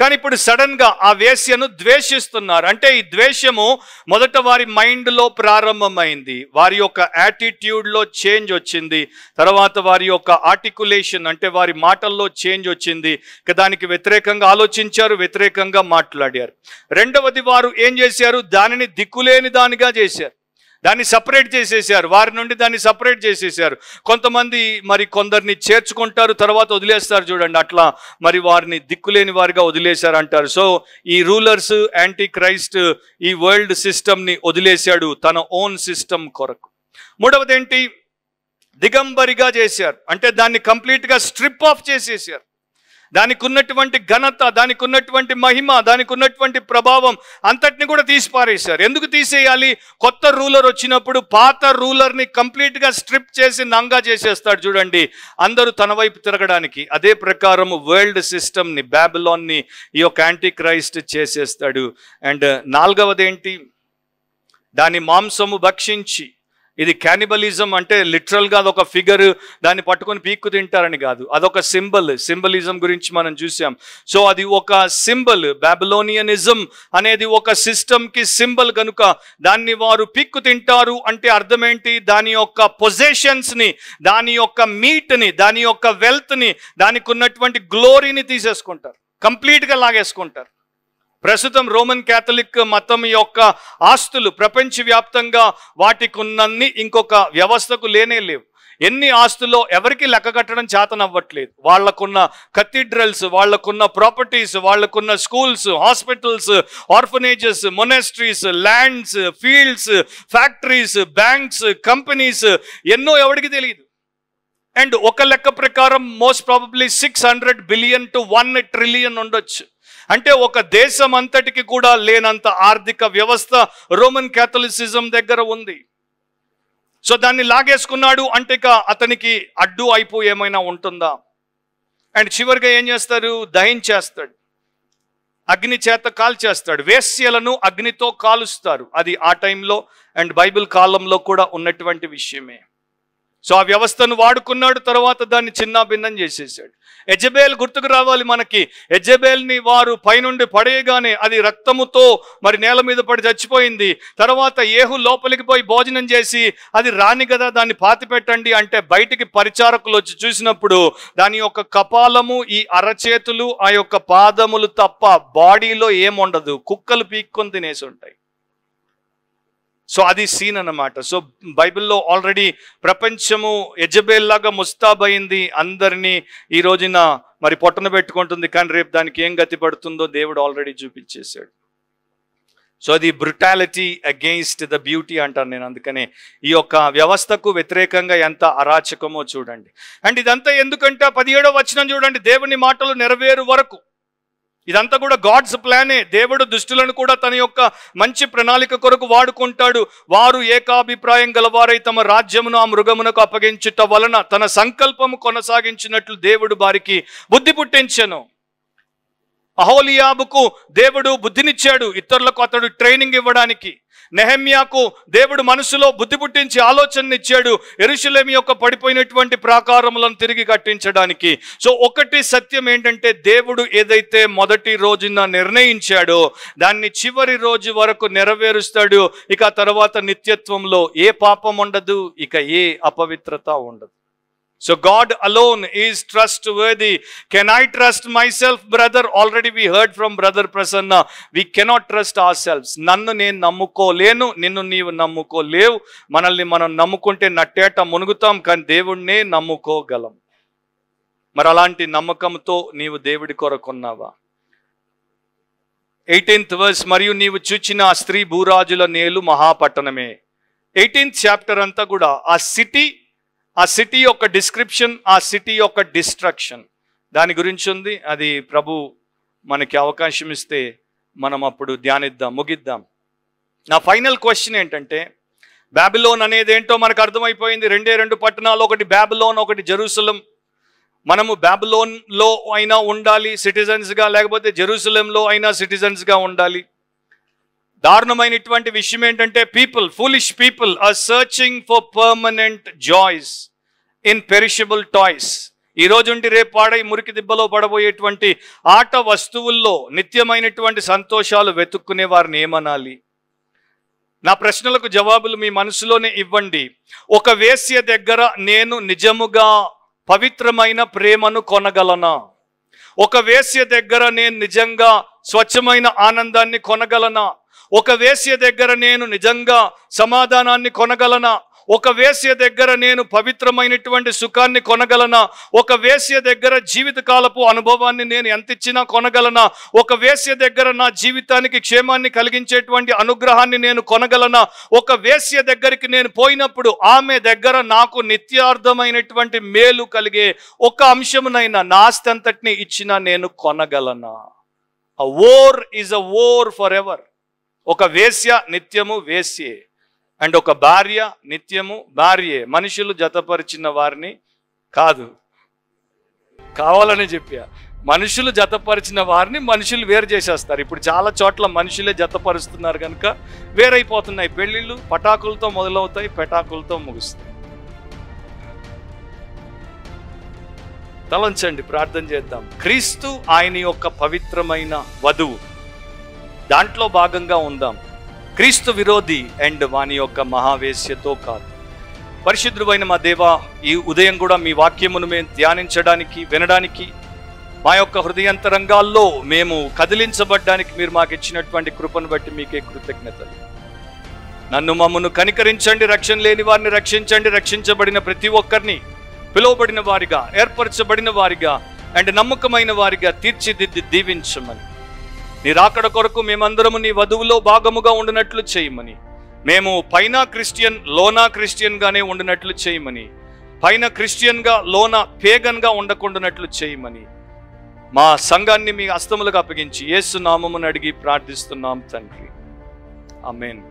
Speaker 1: కానీ ఇప్పుడు సడన్గా ఆ వేశ్యను ద్వేషిస్తున్నారు అంటే ఈ ద్వేషము మొదట వారి మైండ్లో ప్రారంభమైంది వారి యొక్క యాటిట్యూడ్లో చేంజ్ వచ్చింది తర్వాత వారి యొక్క ఆర్టికులేషన్ అంటే వారి మాటల్లో చేంజ్ వచ్చింది దానికి వ్యతిరేకంగా ఆలోచించారు వ్యతిరేకంగా మాట్లాడారు రెండవది వారు ఏం చేశారు దానిని దిక్కులేని దానిగా చేశారు దాన్ని సపరేట్ చేసేసారు వారి నుండి దాన్ని సపరేట్ చేసేసారు కొంతమంది మరి కొందరిని చేర్చుకుంటారు తర్వాత వదిలేస్తారు చూడండి అట్లా మరి వారిని దిక్కులేని వారిగా వదిలేశారు అంటారు సో ఈ రూలర్స్ యాంటీ క్రైస్ట్ ఈ వరల్డ్ సిస్టమ్ని వదిలేశాడు తన ఓన్ సిస్టమ్ కొరకు మూడవది ఏంటి దిగంబరిగా చేశారు అంటే దాన్ని కంప్లీట్గా స్ట్రిప్ ఆఫ్ చేసేసారు దానికి ఉన్నటువంటి ఘనత దానికి ఉన్నటువంటి మహిమ దానికి ఉన్నటువంటి ప్రభావం అంతటిని కూడా తీసి పారేశారు ఎందుకు తీసేయాలి కొత్త రూలర్ వచ్చినప్పుడు పాత రూలర్ని కంప్లీట్గా స్ట్రిప్ చేసి నంగా చేసేస్తాడు చూడండి అందరూ తన వైపు తిరగడానికి అదే ప్రకారం వరల్డ్ సిస్టమ్ని బ్యాబిలాన్ని ఈ యొక్క యాంటీ క్రైస్ట్ చేసేస్తాడు అండ్ నాలుగవది ఏంటి దాని మాంసము భక్షించి ఇది క్యానిబలిజం అంటే లిటరల్గా అదొక ఫిగర్ దాన్ని పట్టుకొని పీక్కు తింటారని కాదు అదొక సింబల్ సింబలిజం గురించి మనం చూసాం సో అది ఒక సింబల్ బ్యాబిలోనియనిజం అనేది ఒక సిస్టమ్కి సింబల్ కనుక దాన్ని వారు పీక్కు తింటారు అంటే అర్థం ఏంటి దాని యొక్క పొజిషన్స్ని దాని యొక్క మీట్ని దాని యొక్క వెల్త్ని దానికి ఉన్నటువంటి గ్లోరీని తీసేసుకుంటారు కంప్లీట్గా లాగేసుకుంటారు ప్రస్తుతం రోమన్ క్యాథలిక్ మతం యొక్క ఆస్తులు ప్రపంచవ్యాప్తంగా వాటికి ఉన్నన్ని ఇంకొక వ్యవస్థకు లేనే లేవు ఎన్ని ఆస్తుల్లో ఎవరికి లెక్క కట్టడం చేతనవ్వట్లేదు వాళ్లకున్న కథీడ్రల్స్ వాళ్లకున్న ప్రాపర్టీస్ వాళ్లకున్న schools hospitals orphanages monasteries lands fields factories banks companies ఎన్నో ఎవరికి తెలియదు అండ్ ఒక లెక్క ప్రకారం most probably six hundred billion to one trillion ఉండొచ్చు అంటే ఒక దేశం అంతటికి కూడా లేనంత ఆర్థిక వ్యవస్థ రోమన్ క్యాథలిసిజం దగ్గర ఉంది సో దాన్ని లాగేసుకున్నాడు అంటే ఇక అతనికి అడ్డు అయిపో ఏమైనా ఉంటుందా అండ్ చివరిగా ఏం చేస్తారు దహించేస్తాడు అగ్ని చేత కాల్చేస్తాడు వేస్యలను అగ్నితో కాలుస్తారు అది ఆ టైంలో అండ్ బైబిల్ కాలంలో కూడా ఉన్నటువంటి విషయమే సో ఆ వ్యవస్థను వాడుకున్నాడు తర్వాత దాన్ని చిన్న భిన్నం చేసేసాడు ఎజబేల్ గుర్తుకు రావాలి మనకి ఎజబేల్ని వారు పైనుండి పడేయగానే అది రక్తముతో మరి నేల మీద పడి చచ్చిపోయింది తర్వాత ఏహు లోపలికి పోయి భోజనం చేసి అది రాని కదా దాన్ని పాతి పెట్టండి అంటే బయటికి పరిచారకులు వచ్చి చూసినప్పుడు దాని యొక్క కపాలము ఈ అరచేతులు ఆ యొక్క పాదములు తప్ప బాడీలో ఏముండదు కుక్కలు పీక్కొని తినేసి ఉంటాయి సో అది సీన్ అనమాట సో బైబిల్లో ఆల్రెడీ ప్రపంచము ఎజబేల్లాగా ముస్తాబయింది అందరినీ ఈ రోజున మరి పొట్టన పెట్టుకుంటుంది కానీ రేపు దానికి ఏం గతి పడుతుందో దేవుడు ఆల్రెడీ చూపించేశాడు సో అది బ్రుటాలిటీ అగెయిన్స్ట్ ద బ్యూటీ అంటాను నేను అందుకనే ఈ యొక్క వ్యవస్థకు వ్యతిరేకంగా ఎంత అరాచకమో చూడండి అండ్ ఇదంతా ఎందుకంటే పదిహేడో వచ్చినా చూడండి దేవుని మాటలు నెరవేరు వరకు ఇదంతా కూడా గాడ్స్ ప్లానే దేవుడు దుష్టులను కూడా తన యొక్క మంచి ప్రణాళిక కొరకు వాడుకుంటాడు వారు ఏకాభిప్రాయం గలవారై తమ రాజ్యమును ఆ మృగమునకు అప్పగించుట వలన తన సంకల్పము కొనసాగించినట్లు దేవుడు వారికి బుద్ధి పుట్టించను అహోలియాబుకు దేవుడు బుద్ధినిచ్చాడు ఇతరులకు అతడు ట్రైనింగ్ ఇవ్వడానికి నెహమ్యాకు దేవుడు మనసులో బుద్ధి పుట్టించి ఆలోచననిచ్చాడు ఎరుషులేమి యొక్క పడిపోయినటువంటి ప్రాకారములను తిరిగి కట్టించడానికి సో ఒకటి సత్యం ఏంటంటే దేవుడు ఏదైతే మొదటి రోజున నిర్ణయించాడో దాన్ని చివరి రోజు వరకు నెరవేరుస్తాడు ఇక తర్వాత నిత్యత్వంలో ఏ పాపం ఉండదు ఇక ఏ అపవిత్రత ఉండదు So God alone is trustworthy. Can I trust myself, brother? Already we heard from brother Prasanna. We cannot trust ourselves. నన్ను నేను నమ్ముకోలేను నిన్ను నీవు నమ్ముకోలేవు మనల్ని మనం నమ్ముకుంటే నట్టేట మునుగుతాం కానీ దేవుణ్ణే నమ్ముకోగలం మరి అలాంటి నమ్మకంతో నీవు దేవుడి కొరకున్నావా ఎయిటీన్త్ వర్స్ మరియు నీవు చూచిన ఆ స్త్రీ భూరాజుల నేలు మహాపట్టణమే ఎయిటీన్త్ చాప్టర్ అంతా కూడా ఆ సిటీ ఆ సిటీ యొక్క డిస్క్రిప్షన్ ఆ సిటీ యొక్క డిస్ట్రక్షన్ దాని గురించి ఉంది అది ప్రభు మనకి అవకాశం ఇస్తే మనం అప్పుడు ధ్యానిద్దాం ముగిద్దాం నా ఫైనల్ క్వశ్చన్ ఏంటంటే బ్యాబిలోన్ అనేది ఏంటో మనకు అర్థమైపోయింది రెండే రెండు పట్టణాలు ఒకటి బ్యాబిలోన్ ఒకటి జెరూసలం మనము బ్యాబిలోన్లో అయినా ఉండాలి సిటిజన్స్గా లేకపోతే జెరూసలంలో అయినా సిటిజన్స్గా ఉండాలి దారుణమైనటువంటి విషయం ఏంటంటే people foolish people are searching for permanent joys in perishable toys ఈ రోజుండి రేపు పాడై మురికి దిబ్బలో పడబోయేటువంటి ఆట వస్తువుల్లో నిత్యమైనటువంటి సంతోషాలు వెతుక్కునే వారిని ఏమనాలి నా ప్రశ్నలకు జవాబులు మీ మనసులోనే ఇవ్వండి ఒక వేశ్య దగ్గర నేను నిజముగా పవిత్రమైన ప్రేమను కొనగలనా ఒక వేశ్య దగ్గర నేను నిజంగా స్వచ్ఛమైన ఆనందాన్ని కొనగలనా ఒక వేశ్య దగ్గర నేను నిజంగా సమాధానాన్ని కొనగలనా ఒక వేశ్య దగ్గర నేను పవిత్రమైనటువంటి సుఖాన్ని కొనగలనా ఒక వేశ్య దగ్గర జీవితకాలపు అనుభవాన్ని నేను ఎంత ఇచ్చినా కొనగలనా ఒక వేశ్య దగ్గర నా జీవితానికి క్షేమాన్ని కలిగించేటువంటి అనుగ్రహాన్ని నేను కొనగలనా ఒక వేశ్య దగ్గరికి నేను పోయినప్పుడు ఆమె దగ్గర నాకు నిత్యార్థమైనటువంటి మేలు కలిగే ఒక అంశమునైనా నాస్తంతటిని అంతటిని ఇచ్చినా నేను కొనగలనా a whore is a whore forever ఒక వేశ్య నిత్యము వేశ్యే అండ్ ఒక భార్య నిత్యము భార్యే మనుషులు జతపరిచిన వారిని కాదు కావాలని చెప్పా మనుషులు జతపరిచిన వారిని మనుషులు వేరు చేసేస్తారు ఇప్పుడు చాలా చోట్ల మనుషులే జతపరుస్తున్నారు కనుక వేరైపోతున్నాయి పెళ్ళిళ్ళు పటాకులతో మొదలవుతాయి పెటాకులతో ముగుస్తాయి తలంచండి ప్రార్థన చేద్దాం క్రీస్తు ఆయన యొక్క పవిత్రమైన వధువు దాంట్లో భాగంగా ఉందాం క్రీస్తు విరోధి అండ్ వాని యొక్క మహావేశ్యతో కాదు పరిశుద్ధుడైన మా దేవ ఈ ఉదయం కూడా మీ వాక్యమును మేము ధ్యానించడానికి వినడానికి మా యొక్క హృదయంతరంగాల్లో మేము కదిలించబడ్డానికి మీరు మాకు ఇచ్చినటువంటి కృపను బట్టి మీకే కృతజ్ఞతలు నన్ను మమ్మను కనికరించండి రక్షణ లేని వారిని రక్షించండి రక్షించబడిన ప్రతి ఒక్కరిని పిలువబడిన వారిగా ఏర్పరచబడిన వారిగా అండ్ నమ్మకమైన వారిగా తీర్చిదిద్ది దీవించమని నీ రాకడ కొరకు మేమందరము నీ వధువులో భాగముగా ఉండినట్లు చేయమని మేము పైన క్రిస్టియన్ లోనా క్రిస్టియన్గానే ఉండినట్లు చేయమని పైన క్రిస్టియన్గా లోన పేగన్గా ఉండకుండానట్లు చేయమని మా సంఘాన్ని మీ హస్తములకు అప్పగించి యేసు నామమును అడిగి ప్రార్థిస్తున్నాం తండ్రి అమేన్